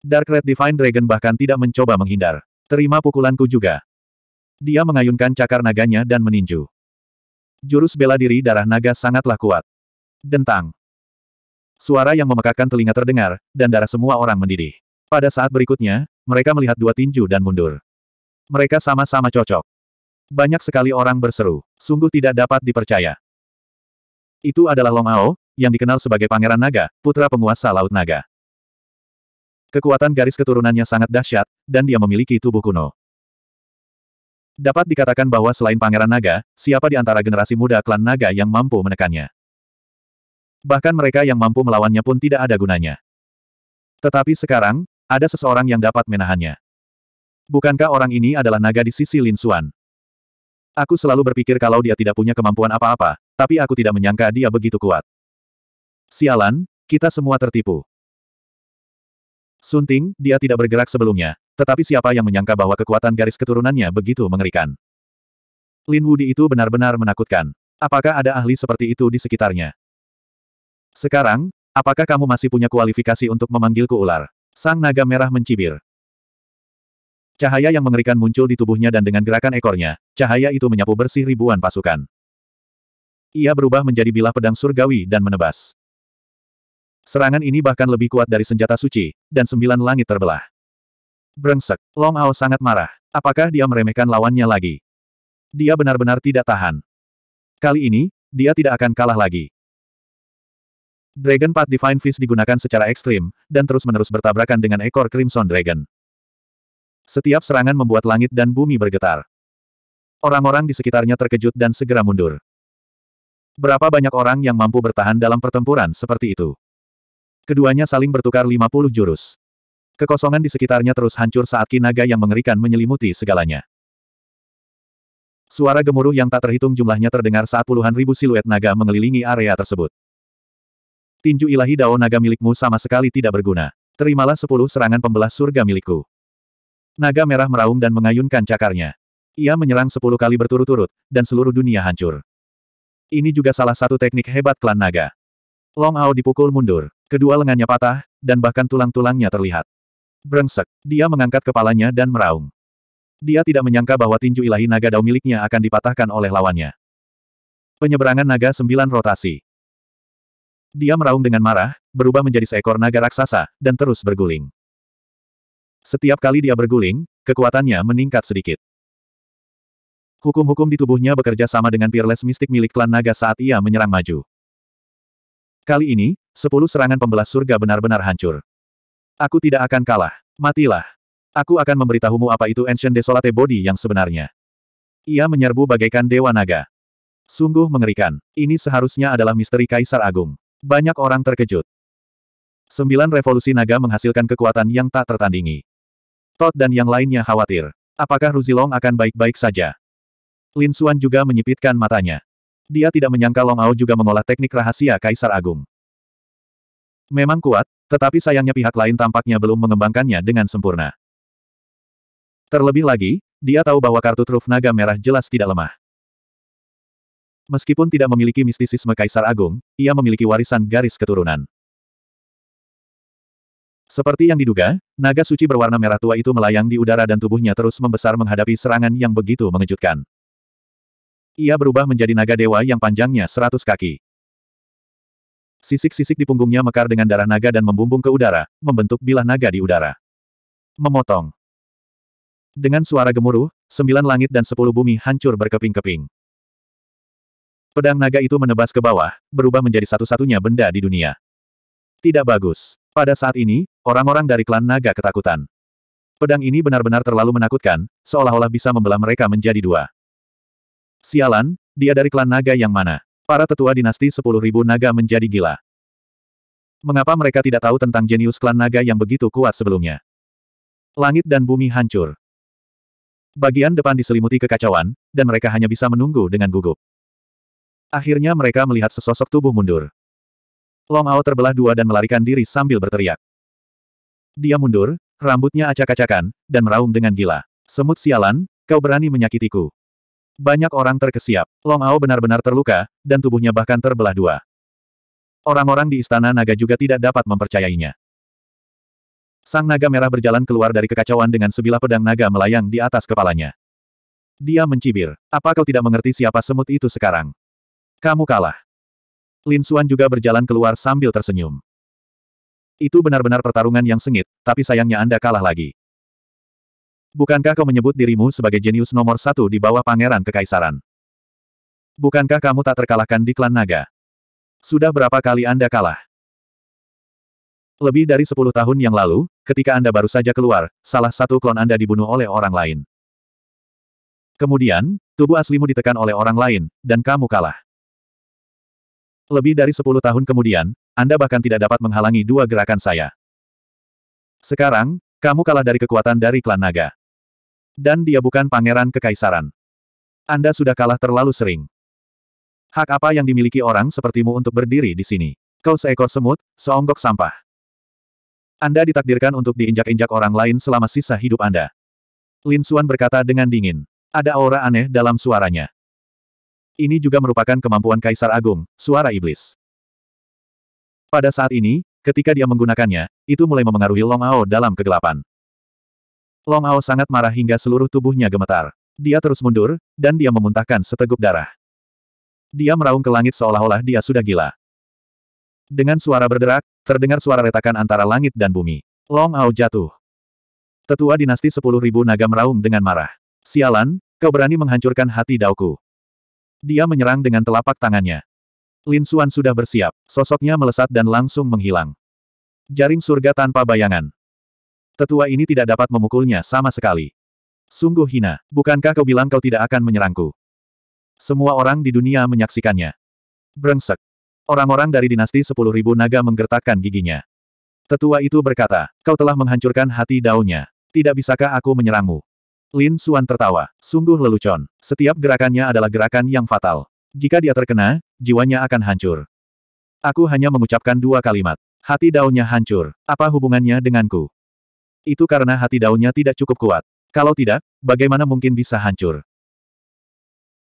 Dark Red Divine Dragon bahkan tidak mencoba menghindar. Terima pukulanku juga. Dia mengayunkan cakar naganya dan meninju. Jurus bela diri darah naga sangatlah kuat. Dentang. Suara yang memekakkan telinga terdengar, dan darah semua orang mendidih. Pada saat berikutnya, mereka melihat dua tinju dan mundur. Mereka sama-sama cocok. Banyak sekali orang berseru, sungguh tidak dapat dipercaya. Itu adalah Long Ao, yang dikenal sebagai Pangeran Naga, putra penguasa Laut Naga. Kekuatan garis keturunannya sangat dahsyat, dan dia memiliki tubuh kuno. Dapat dikatakan bahwa selain Pangeran Naga, siapa di antara generasi muda klan Naga yang mampu menekannya? Bahkan mereka yang mampu melawannya pun tidak ada gunanya. Tetapi sekarang, ada seseorang yang dapat menahannya. Bukankah orang ini adalah naga di sisi Lin Xuan? Aku selalu berpikir kalau dia tidak punya kemampuan apa-apa, tapi aku tidak menyangka dia begitu kuat. Sialan, kita semua tertipu. Sunting, dia tidak bergerak sebelumnya, tetapi siapa yang menyangka bahwa kekuatan garis keturunannya begitu mengerikan. Lin Wudi itu benar-benar menakutkan. Apakah ada ahli seperti itu di sekitarnya? Sekarang, apakah kamu masih punya kualifikasi untuk memanggilku ular? Sang naga merah mencibir. Cahaya yang mengerikan muncul di tubuhnya dan dengan gerakan ekornya, cahaya itu menyapu bersih ribuan pasukan. Ia berubah menjadi bilah pedang surgawi dan menebas. Serangan ini bahkan lebih kuat dari senjata suci, dan sembilan langit terbelah. Brengsek, Long Ao sangat marah. Apakah dia meremehkan lawannya lagi? Dia benar-benar tidak tahan. Kali ini, dia tidak akan kalah lagi. Dragon Path Divine Fist digunakan secara ekstrim, dan terus-menerus bertabrakan dengan ekor Crimson Dragon. Setiap serangan membuat langit dan bumi bergetar. Orang-orang di sekitarnya terkejut dan segera mundur. Berapa banyak orang yang mampu bertahan dalam pertempuran seperti itu? Keduanya saling bertukar 50 jurus. Kekosongan di sekitarnya terus hancur saat kinaga yang mengerikan menyelimuti segalanya. Suara gemuruh yang tak terhitung jumlahnya terdengar saat puluhan ribu siluet naga mengelilingi area tersebut. Tinju ilahi Dao Naga milikmu sama sekali tidak berguna. Terimalah sepuluh serangan pembelah surga milikku. Naga merah meraung dan mengayunkan cakarnya. Ia menyerang sepuluh kali berturut-turut, dan seluruh dunia hancur. Ini juga salah satu teknik hebat klan naga. Long Ao dipukul mundur, kedua lengannya patah, dan bahkan tulang-tulangnya terlihat. Brengsek, dia mengangkat kepalanya dan meraung. Dia tidak menyangka bahwa tinju ilahi naga dao miliknya akan dipatahkan oleh lawannya. Penyeberangan naga sembilan rotasi. Dia meraung dengan marah, berubah menjadi seekor naga raksasa, dan terus berguling. Setiap kali dia berguling, kekuatannya meningkat sedikit. Hukum-hukum di tubuhnya bekerja sama dengan Peerless Mistik milik klan naga saat ia menyerang maju. Kali ini, sepuluh serangan pembelah surga benar-benar hancur. Aku tidak akan kalah. Matilah. Aku akan memberitahumu apa itu Ancient Desolate Body yang sebenarnya. Ia menyerbu bagaikan Dewa Naga. Sungguh mengerikan. Ini seharusnya adalah misteri Kaisar Agung. Banyak orang terkejut. Sembilan revolusi naga menghasilkan kekuatan yang tak tertandingi. Todd dan yang lainnya khawatir. Apakah Ruzilong akan baik-baik saja? Lin Xuan juga menyipitkan matanya. Dia tidak menyangka Long Ao juga mengolah teknik rahasia Kaisar Agung. Memang kuat, tetapi sayangnya pihak lain tampaknya belum mengembangkannya dengan sempurna. Terlebih lagi, dia tahu bahwa kartu truf naga merah jelas tidak lemah. Meskipun tidak memiliki mistisisme Kaisar Agung, ia memiliki warisan garis keturunan. Seperti yang diduga, naga suci berwarna merah tua itu melayang di udara dan tubuhnya terus membesar menghadapi serangan yang begitu mengejutkan. Ia berubah menjadi naga dewa yang panjangnya seratus kaki. Sisik-sisik di punggungnya mekar dengan darah naga dan membumbung ke udara, membentuk bilah naga di udara. Memotong. Dengan suara gemuruh, sembilan langit dan sepuluh bumi hancur berkeping-keping. Pedang naga itu menebas ke bawah, berubah menjadi satu-satunya benda di dunia. Tidak bagus. Pada saat ini, orang-orang dari klan naga ketakutan. Pedang ini benar-benar terlalu menakutkan, seolah-olah bisa membelah mereka menjadi dua. Sialan, dia dari klan naga yang mana? Para tetua dinasti sepuluh ribu naga menjadi gila. Mengapa mereka tidak tahu tentang jenius klan naga yang begitu kuat sebelumnya? Langit dan bumi hancur. Bagian depan diselimuti kekacauan, dan mereka hanya bisa menunggu dengan gugup. Akhirnya mereka melihat sesosok tubuh mundur. Long Ao terbelah dua dan melarikan diri sambil berteriak. Dia mundur, rambutnya acak-acakan, dan meraung dengan gila. Semut sialan, kau berani menyakitiku. Banyak orang terkesiap. Long Ao benar-benar terluka, dan tubuhnya bahkan terbelah dua. Orang-orang di istana naga juga tidak dapat mempercayainya. Sang naga merah berjalan keluar dari kekacauan dengan sebilah pedang naga melayang di atas kepalanya. Dia mencibir, apa kau tidak mengerti siapa semut itu sekarang? Kamu kalah. Lin Suan juga berjalan keluar sambil tersenyum. Itu benar-benar pertarungan yang sengit, tapi sayangnya Anda kalah lagi. Bukankah kau menyebut dirimu sebagai jenius nomor satu di bawah pangeran kekaisaran? Bukankah kamu tak terkalahkan di klan naga? Sudah berapa kali Anda kalah? Lebih dari sepuluh tahun yang lalu, ketika Anda baru saja keluar, salah satu klon Anda dibunuh oleh orang lain. Kemudian, tubuh aslimu ditekan oleh orang lain, dan kamu kalah. Lebih dari sepuluh tahun kemudian, Anda bahkan tidak dapat menghalangi dua gerakan saya. Sekarang, kamu kalah dari kekuatan dari klan naga. Dan dia bukan pangeran kekaisaran. Anda sudah kalah terlalu sering. Hak apa yang dimiliki orang sepertimu untuk berdiri di sini? Kau seekor semut, seonggok sampah. Anda ditakdirkan untuk diinjak-injak orang lain selama sisa hidup Anda. Lin Xuan berkata dengan dingin. Ada aura aneh dalam suaranya. Ini juga merupakan kemampuan Kaisar Agung, suara iblis. Pada saat ini, ketika dia menggunakannya, itu mulai memengaruhi Long Ao dalam kegelapan. Long Ao sangat marah hingga seluruh tubuhnya gemetar. Dia terus mundur, dan dia memuntahkan seteguk darah. Dia meraung ke langit seolah-olah dia sudah gila. Dengan suara berderak, terdengar suara retakan antara langit dan bumi. Long Ao jatuh. Tetua dinasti sepuluh ribu naga meraung dengan marah. Sialan, kau berani menghancurkan hati Dauku. Dia menyerang dengan telapak tangannya. Lin Xuan sudah bersiap, sosoknya melesat dan langsung menghilang. Jaring surga tanpa bayangan. Tetua ini tidak dapat memukulnya sama sekali. Sungguh hina, bukankah kau bilang kau tidak akan menyerangku? Semua orang di dunia menyaksikannya. Brengsek. Orang-orang dari dinasti sepuluh ribu naga menggertakkan giginya. Tetua itu berkata, kau telah menghancurkan hati daunnya. Tidak bisakah aku menyerangmu? Lin Suan tertawa. Sungguh lelucon. Setiap gerakannya adalah gerakan yang fatal. Jika dia terkena, jiwanya akan hancur. Aku hanya mengucapkan dua kalimat. Hati daunnya hancur. Apa hubungannya denganku? Itu karena hati daunnya tidak cukup kuat. Kalau tidak, bagaimana mungkin bisa hancur?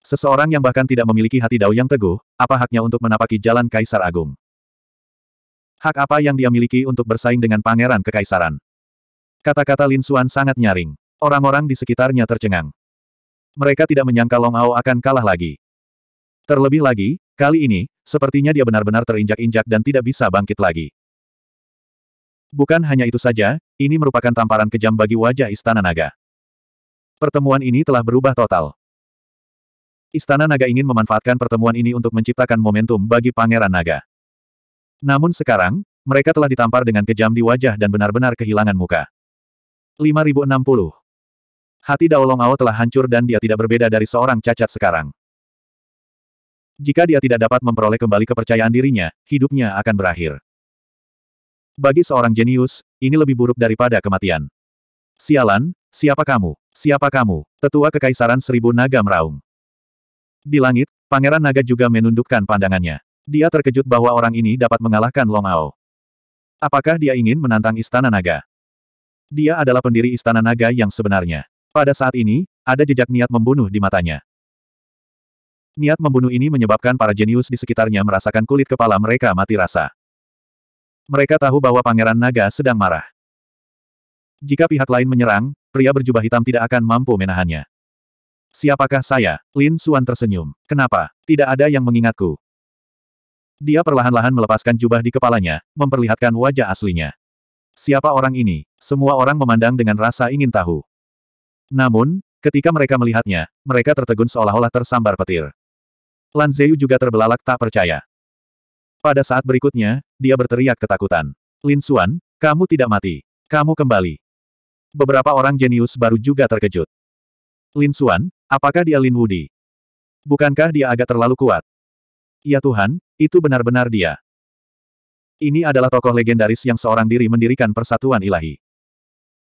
Seseorang yang bahkan tidak memiliki hati daun yang teguh, apa haknya untuk menapaki jalan Kaisar Agung? Hak apa yang dia miliki untuk bersaing dengan pangeran kekaisaran? Kata-kata Lin Suan sangat nyaring. Orang-orang di sekitarnya tercengang. Mereka tidak menyangka Long Ao akan kalah lagi. Terlebih lagi, kali ini, sepertinya dia benar-benar terinjak-injak dan tidak bisa bangkit lagi. Bukan hanya itu saja, ini merupakan tamparan kejam bagi wajah Istana Naga. Pertemuan ini telah berubah total. Istana Naga ingin memanfaatkan pertemuan ini untuk menciptakan momentum bagi Pangeran Naga. Namun sekarang, mereka telah ditampar dengan kejam di wajah dan benar-benar kehilangan muka. 5060 Hati Ao telah hancur dan dia tidak berbeda dari seorang cacat sekarang. Jika dia tidak dapat memperoleh kembali kepercayaan dirinya, hidupnya akan berakhir. Bagi seorang jenius, ini lebih buruk daripada kematian. Sialan, siapa kamu? Siapa kamu? Tetua Kekaisaran Seribu Naga meraung. Di langit, Pangeran Naga juga menundukkan pandangannya. Dia terkejut bahwa orang ini dapat mengalahkan Long Ao. Apakah dia ingin menantang Istana Naga? Dia adalah pendiri Istana Naga yang sebenarnya. Pada saat ini, ada jejak niat membunuh di matanya. Niat membunuh ini menyebabkan para jenius di sekitarnya merasakan kulit kepala mereka mati rasa. Mereka tahu bahwa Pangeran Naga sedang marah. Jika pihak lain menyerang, pria berjubah hitam tidak akan mampu menahannya. Siapakah saya? Lin Suan tersenyum. Kenapa? Tidak ada yang mengingatku. Dia perlahan-lahan melepaskan jubah di kepalanya, memperlihatkan wajah aslinya. Siapa orang ini? Semua orang memandang dengan rasa ingin tahu. Namun, ketika mereka melihatnya, mereka tertegun seolah-olah tersambar petir. Lan Zeyu juga terbelalak tak percaya. Pada saat berikutnya, dia berteriak ketakutan. Lin Xuan, kamu tidak mati. Kamu kembali. Beberapa orang jenius baru juga terkejut. Lin Xuan, apakah dia Lin Wudi? Bukankah dia agak terlalu kuat? Ya Tuhan, itu benar-benar dia. Ini adalah tokoh legendaris yang seorang diri mendirikan persatuan ilahi.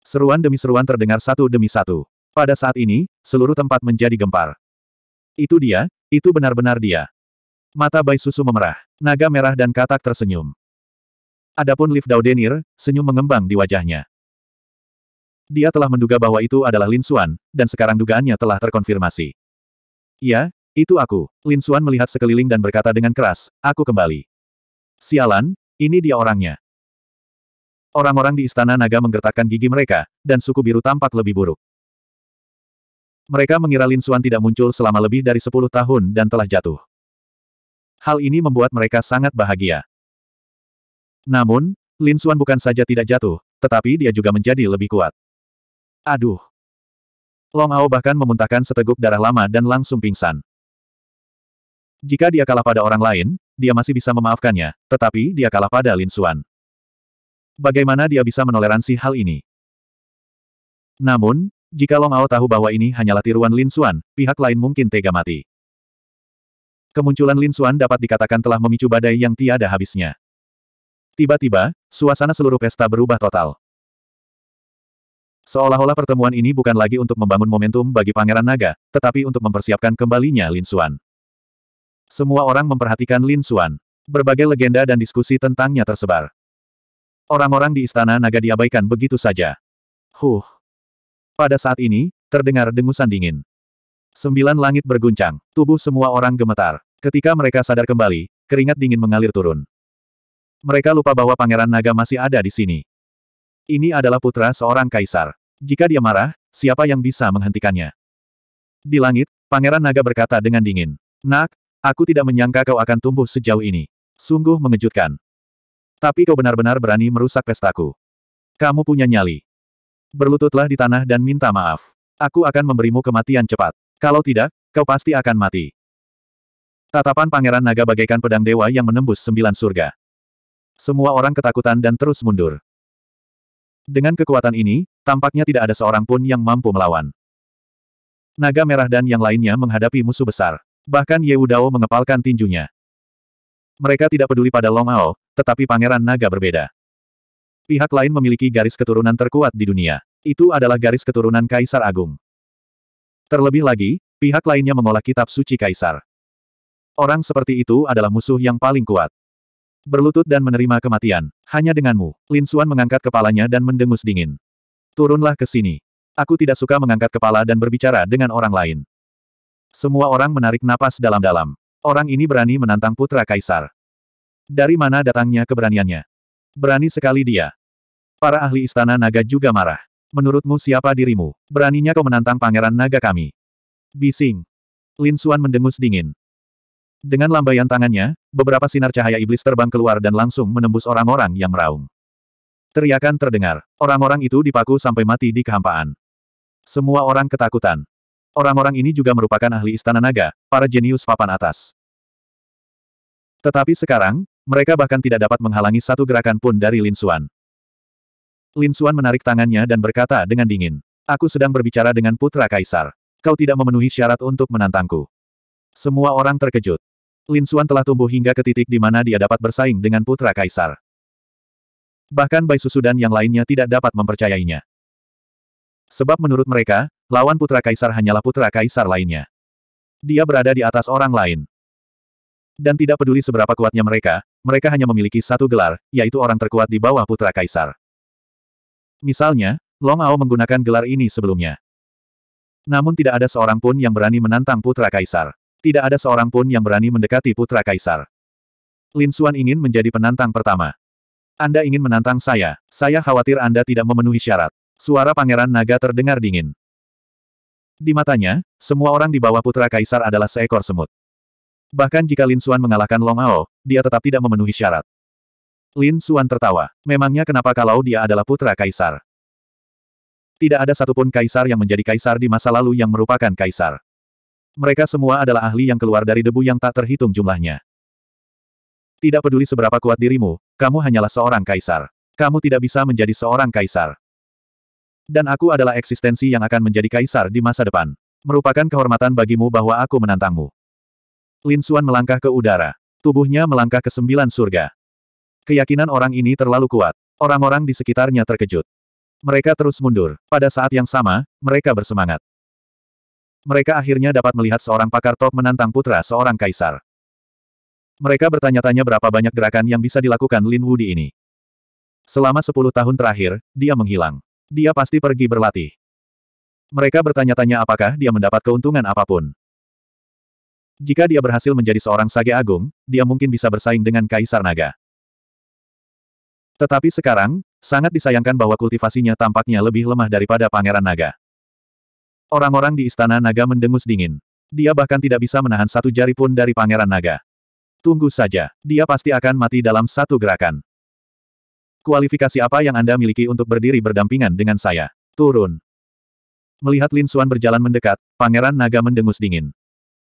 Seruan demi seruan terdengar satu demi satu. Pada saat ini, seluruh tempat menjadi gempar. Itu dia, itu benar-benar dia. Mata Bai Susu memerah, naga merah dan katak tersenyum. Adapun Liv Daudenir, senyum mengembang di wajahnya. Dia telah menduga bahwa itu adalah Lin Xuan, dan sekarang dugaannya telah terkonfirmasi. Ya, itu aku. Lin Xuan melihat sekeliling dan berkata dengan keras, aku kembali. Sialan, ini dia orangnya. Orang-orang di istana naga menggertakkan gigi mereka, dan suku biru tampak lebih buruk. Mereka mengira Lin Xuan tidak muncul selama lebih dari 10 tahun dan telah jatuh. Hal ini membuat mereka sangat bahagia. Namun, Lin Xuan bukan saja tidak jatuh, tetapi dia juga menjadi lebih kuat. Aduh. Long Ao bahkan memuntahkan seteguk darah lama dan langsung pingsan. Jika dia kalah pada orang lain, dia masih bisa memaafkannya, tetapi dia kalah pada Lin Xuan. Bagaimana dia bisa menoleransi hal ini? Namun, jika Long Ao tahu bahwa ini hanyalah tiruan Lin Xuan, pihak lain mungkin tega mati. Kemunculan Lin Xuan dapat dikatakan telah memicu badai yang tiada habisnya. Tiba-tiba, suasana seluruh pesta berubah total. Seolah-olah pertemuan ini bukan lagi untuk membangun momentum bagi Pangeran Naga, tetapi untuk mempersiapkan kembalinya Lin Xuan. Semua orang memperhatikan Lin Xuan. Berbagai legenda dan diskusi tentangnya tersebar. Orang-orang di istana naga diabaikan begitu saja. Huh. Pada saat ini, terdengar dengusan dingin. Sembilan langit berguncang, tubuh semua orang gemetar. Ketika mereka sadar kembali, keringat dingin mengalir turun. Mereka lupa bahwa Pangeran Naga masih ada di sini. Ini adalah putra seorang kaisar. Jika dia marah, siapa yang bisa menghentikannya? Di langit, Pangeran Naga berkata dengan dingin. Nak, aku tidak menyangka kau akan tumbuh sejauh ini. Sungguh mengejutkan. Tapi kau benar-benar berani merusak pestaku. Kamu punya nyali. Berlututlah di tanah dan minta maaf. Aku akan memberimu kematian cepat. Kalau tidak, kau pasti akan mati. Tatapan Pangeran Naga bagaikan pedang dewa yang menembus sembilan surga. Semua orang ketakutan dan terus mundur. Dengan kekuatan ini, tampaknya tidak ada seorang pun yang mampu melawan. Naga Merah dan yang lainnya menghadapi musuh besar. Bahkan Yeudao mengepalkan tinjunya. Mereka tidak peduli pada Long Ao, tetapi Pangeran Naga berbeda. Pihak lain memiliki garis keturunan terkuat di dunia. Itu adalah garis keturunan Kaisar Agung. Terlebih lagi, pihak lainnya mengolah kitab suci Kaisar. Orang seperti itu adalah musuh yang paling kuat. Berlutut dan menerima kematian, hanya denganmu. Lin Suan mengangkat kepalanya dan mendengus dingin. Turunlah ke sini. Aku tidak suka mengangkat kepala dan berbicara dengan orang lain. Semua orang menarik napas dalam-dalam. Orang ini berani menantang putra Kaisar. Dari mana datangnya keberaniannya? Berani sekali dia. Para ahli istana naga juga marah. Menurutmu siapa dirimu? Beraninya kau menantang pangeran naga kami. Bising. Lin Suan mendengus dingin. Dengan lambaian tangannya, beberapa sinar cahaya iblis terbang keluar dan langsung menembus orang-orang yang meraung. Teriakan terdengar. Orang-orang itu dipaku sampai mati di kehampaan. Semua orang ketakutan. Orang-orang ini juga merupakan ahli istana naga, para jenius papan atas. Tetapi sekarang, mereka bahkan tidak dapat menghalangi satu gerakan pun dari Lin Suan. Lin Suan menarik tangannya dan berkata dengan dingin. Aku sedang berbicara dengan Putra Kaisar. Kau tidak memenuhi syarat untuk menantangku. Semua orang terkejut. Lin Suan telah tumbuh hingga ke titik di mana dia dapat bersaing dengan Putra Kaisar. Bahkan Bai Susu dan yang lainnya tidak dapat mempercayainya. Sebab menurut mereka, lawan Putra Kaisar hanyalah Putra Kaisar lainnya. Dia berada di atas orang lain. Dan tidak peduli seberapa kuatnya mereka, mereka hanya memiliki satu gelar, yaitu orang terkuat di bawah putra kaisar. Misalnya, Long Ao menggunakan gelar ini sebelumnya. Namun tidak ada seorang pun yang berani menantang putra kaisar. Tidak ada seorang pun yang berani mendekati putra kaisar. Lin Xuan ingin menjadi penantang pertama. Anda ingin menantang saya, saya khawatir Anda tidak memenuhi syarat. Suara Pangeran Naga terdengar dingin. Di matanya, semua orang di bawah putra kaisar adalah seekor semut. Bahkan jika Lin Xuan mengalahkan Long Ao, dia tetap tidak memenuhi syarat. Lin Xuan tertawa. Memangnya kenapa kalau dia adalah putra kaisar? Tidak ada satupun kaisar yang menjadi kaisar di masa lalu yang merupakan kaisar. Mereka semua adalah ahli yang keluar dari debu yang tak terhitung jumlahnya. Tidak peduli seberapa kuat dirimu, kamu hanyalah seorang kaisar. Kamu tidak bisa menjadi seorang kaisar. Dan aku adalah eksistensi yang akan menjadi kaisar di masa depan. Merupakan kehormatan bagimu bahwa aku menantangmu. Lin Xuan melangkah ke udara. Tubuhnya melangkah ke sembilan surga. Keyakinan orang ini terlalu kuat. Orang-orang di sekitarnya terkejut. Mereka terus mundur. Pada saat yang sama, mereka bersemangat. Mereka akhirnya dapat melihat seorang pakar top menantang putra seorang kaisar. Mereka bertanya-tanya berapa banyak gerakan yang bisa dilakukan Lin Wu di ini. Selama sepuluh tahun terakhir, dia menghilang. Dia pasti pergi berlatih. Mereka bertanya-tanya apakah dia mendapat keuntungan apapun. Jika dia berhasil menjadi seorang sage agung, dia mungkin bisa bersaing dengan Kaisar Naga. Tetapi sekarang, sangat disayangkan bahwa kultivasinya tampaknya lebih lemah daripada Pangeran Naga. Orang-orang di Istana Naga mendengus dingin. Dia bahkan tidak bisa menahan satu jari pun dari Pangeran Naga. Tunggu saja, dia pasti akan mati dalam satu gerakan. Kualifikasi apa yang Anda miliki untuk berdiri berdampingan dengan saya? Turun. Melihat Lin Suan berjalan mendekat, Pangeran Naga mendengus dingin.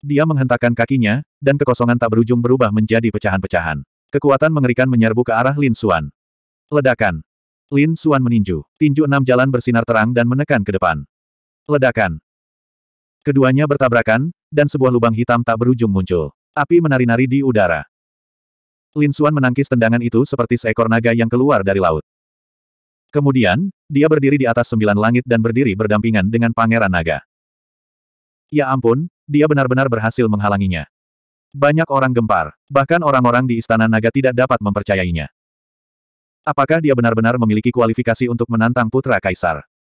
Dia menghentakkan kakinya, dan kekosongan tak berujung berubah menjadi pecahan-pecahan. Kekuatan mengerikan menyerbu ke arah Lin Xuan. Ledakan. Lin Xuan meninju. Tinju enam jalan bersinar terang dan menekan ke depan. Ledakan. Keduanya bertabrakan, dan sebuah lubang hitam tak berujung muncul. Api menari-nari di udara. Lin Xuan menangkis tendangan itu seperti seekor naga yang keluar dari laut. Kemudian, dia berdiri di atas sembilan langit dan berdiri berdampingan dengan Pangeran Naga. Ya ampun, dia benar-benar berhasil menghalanginya. Banyak orang gempar, bahkan orang-orang di Istana Naga tidak dapat mempercayainya. Apakah dia benar-benar memiliki kualifikasi untuk menantang putra kaisar?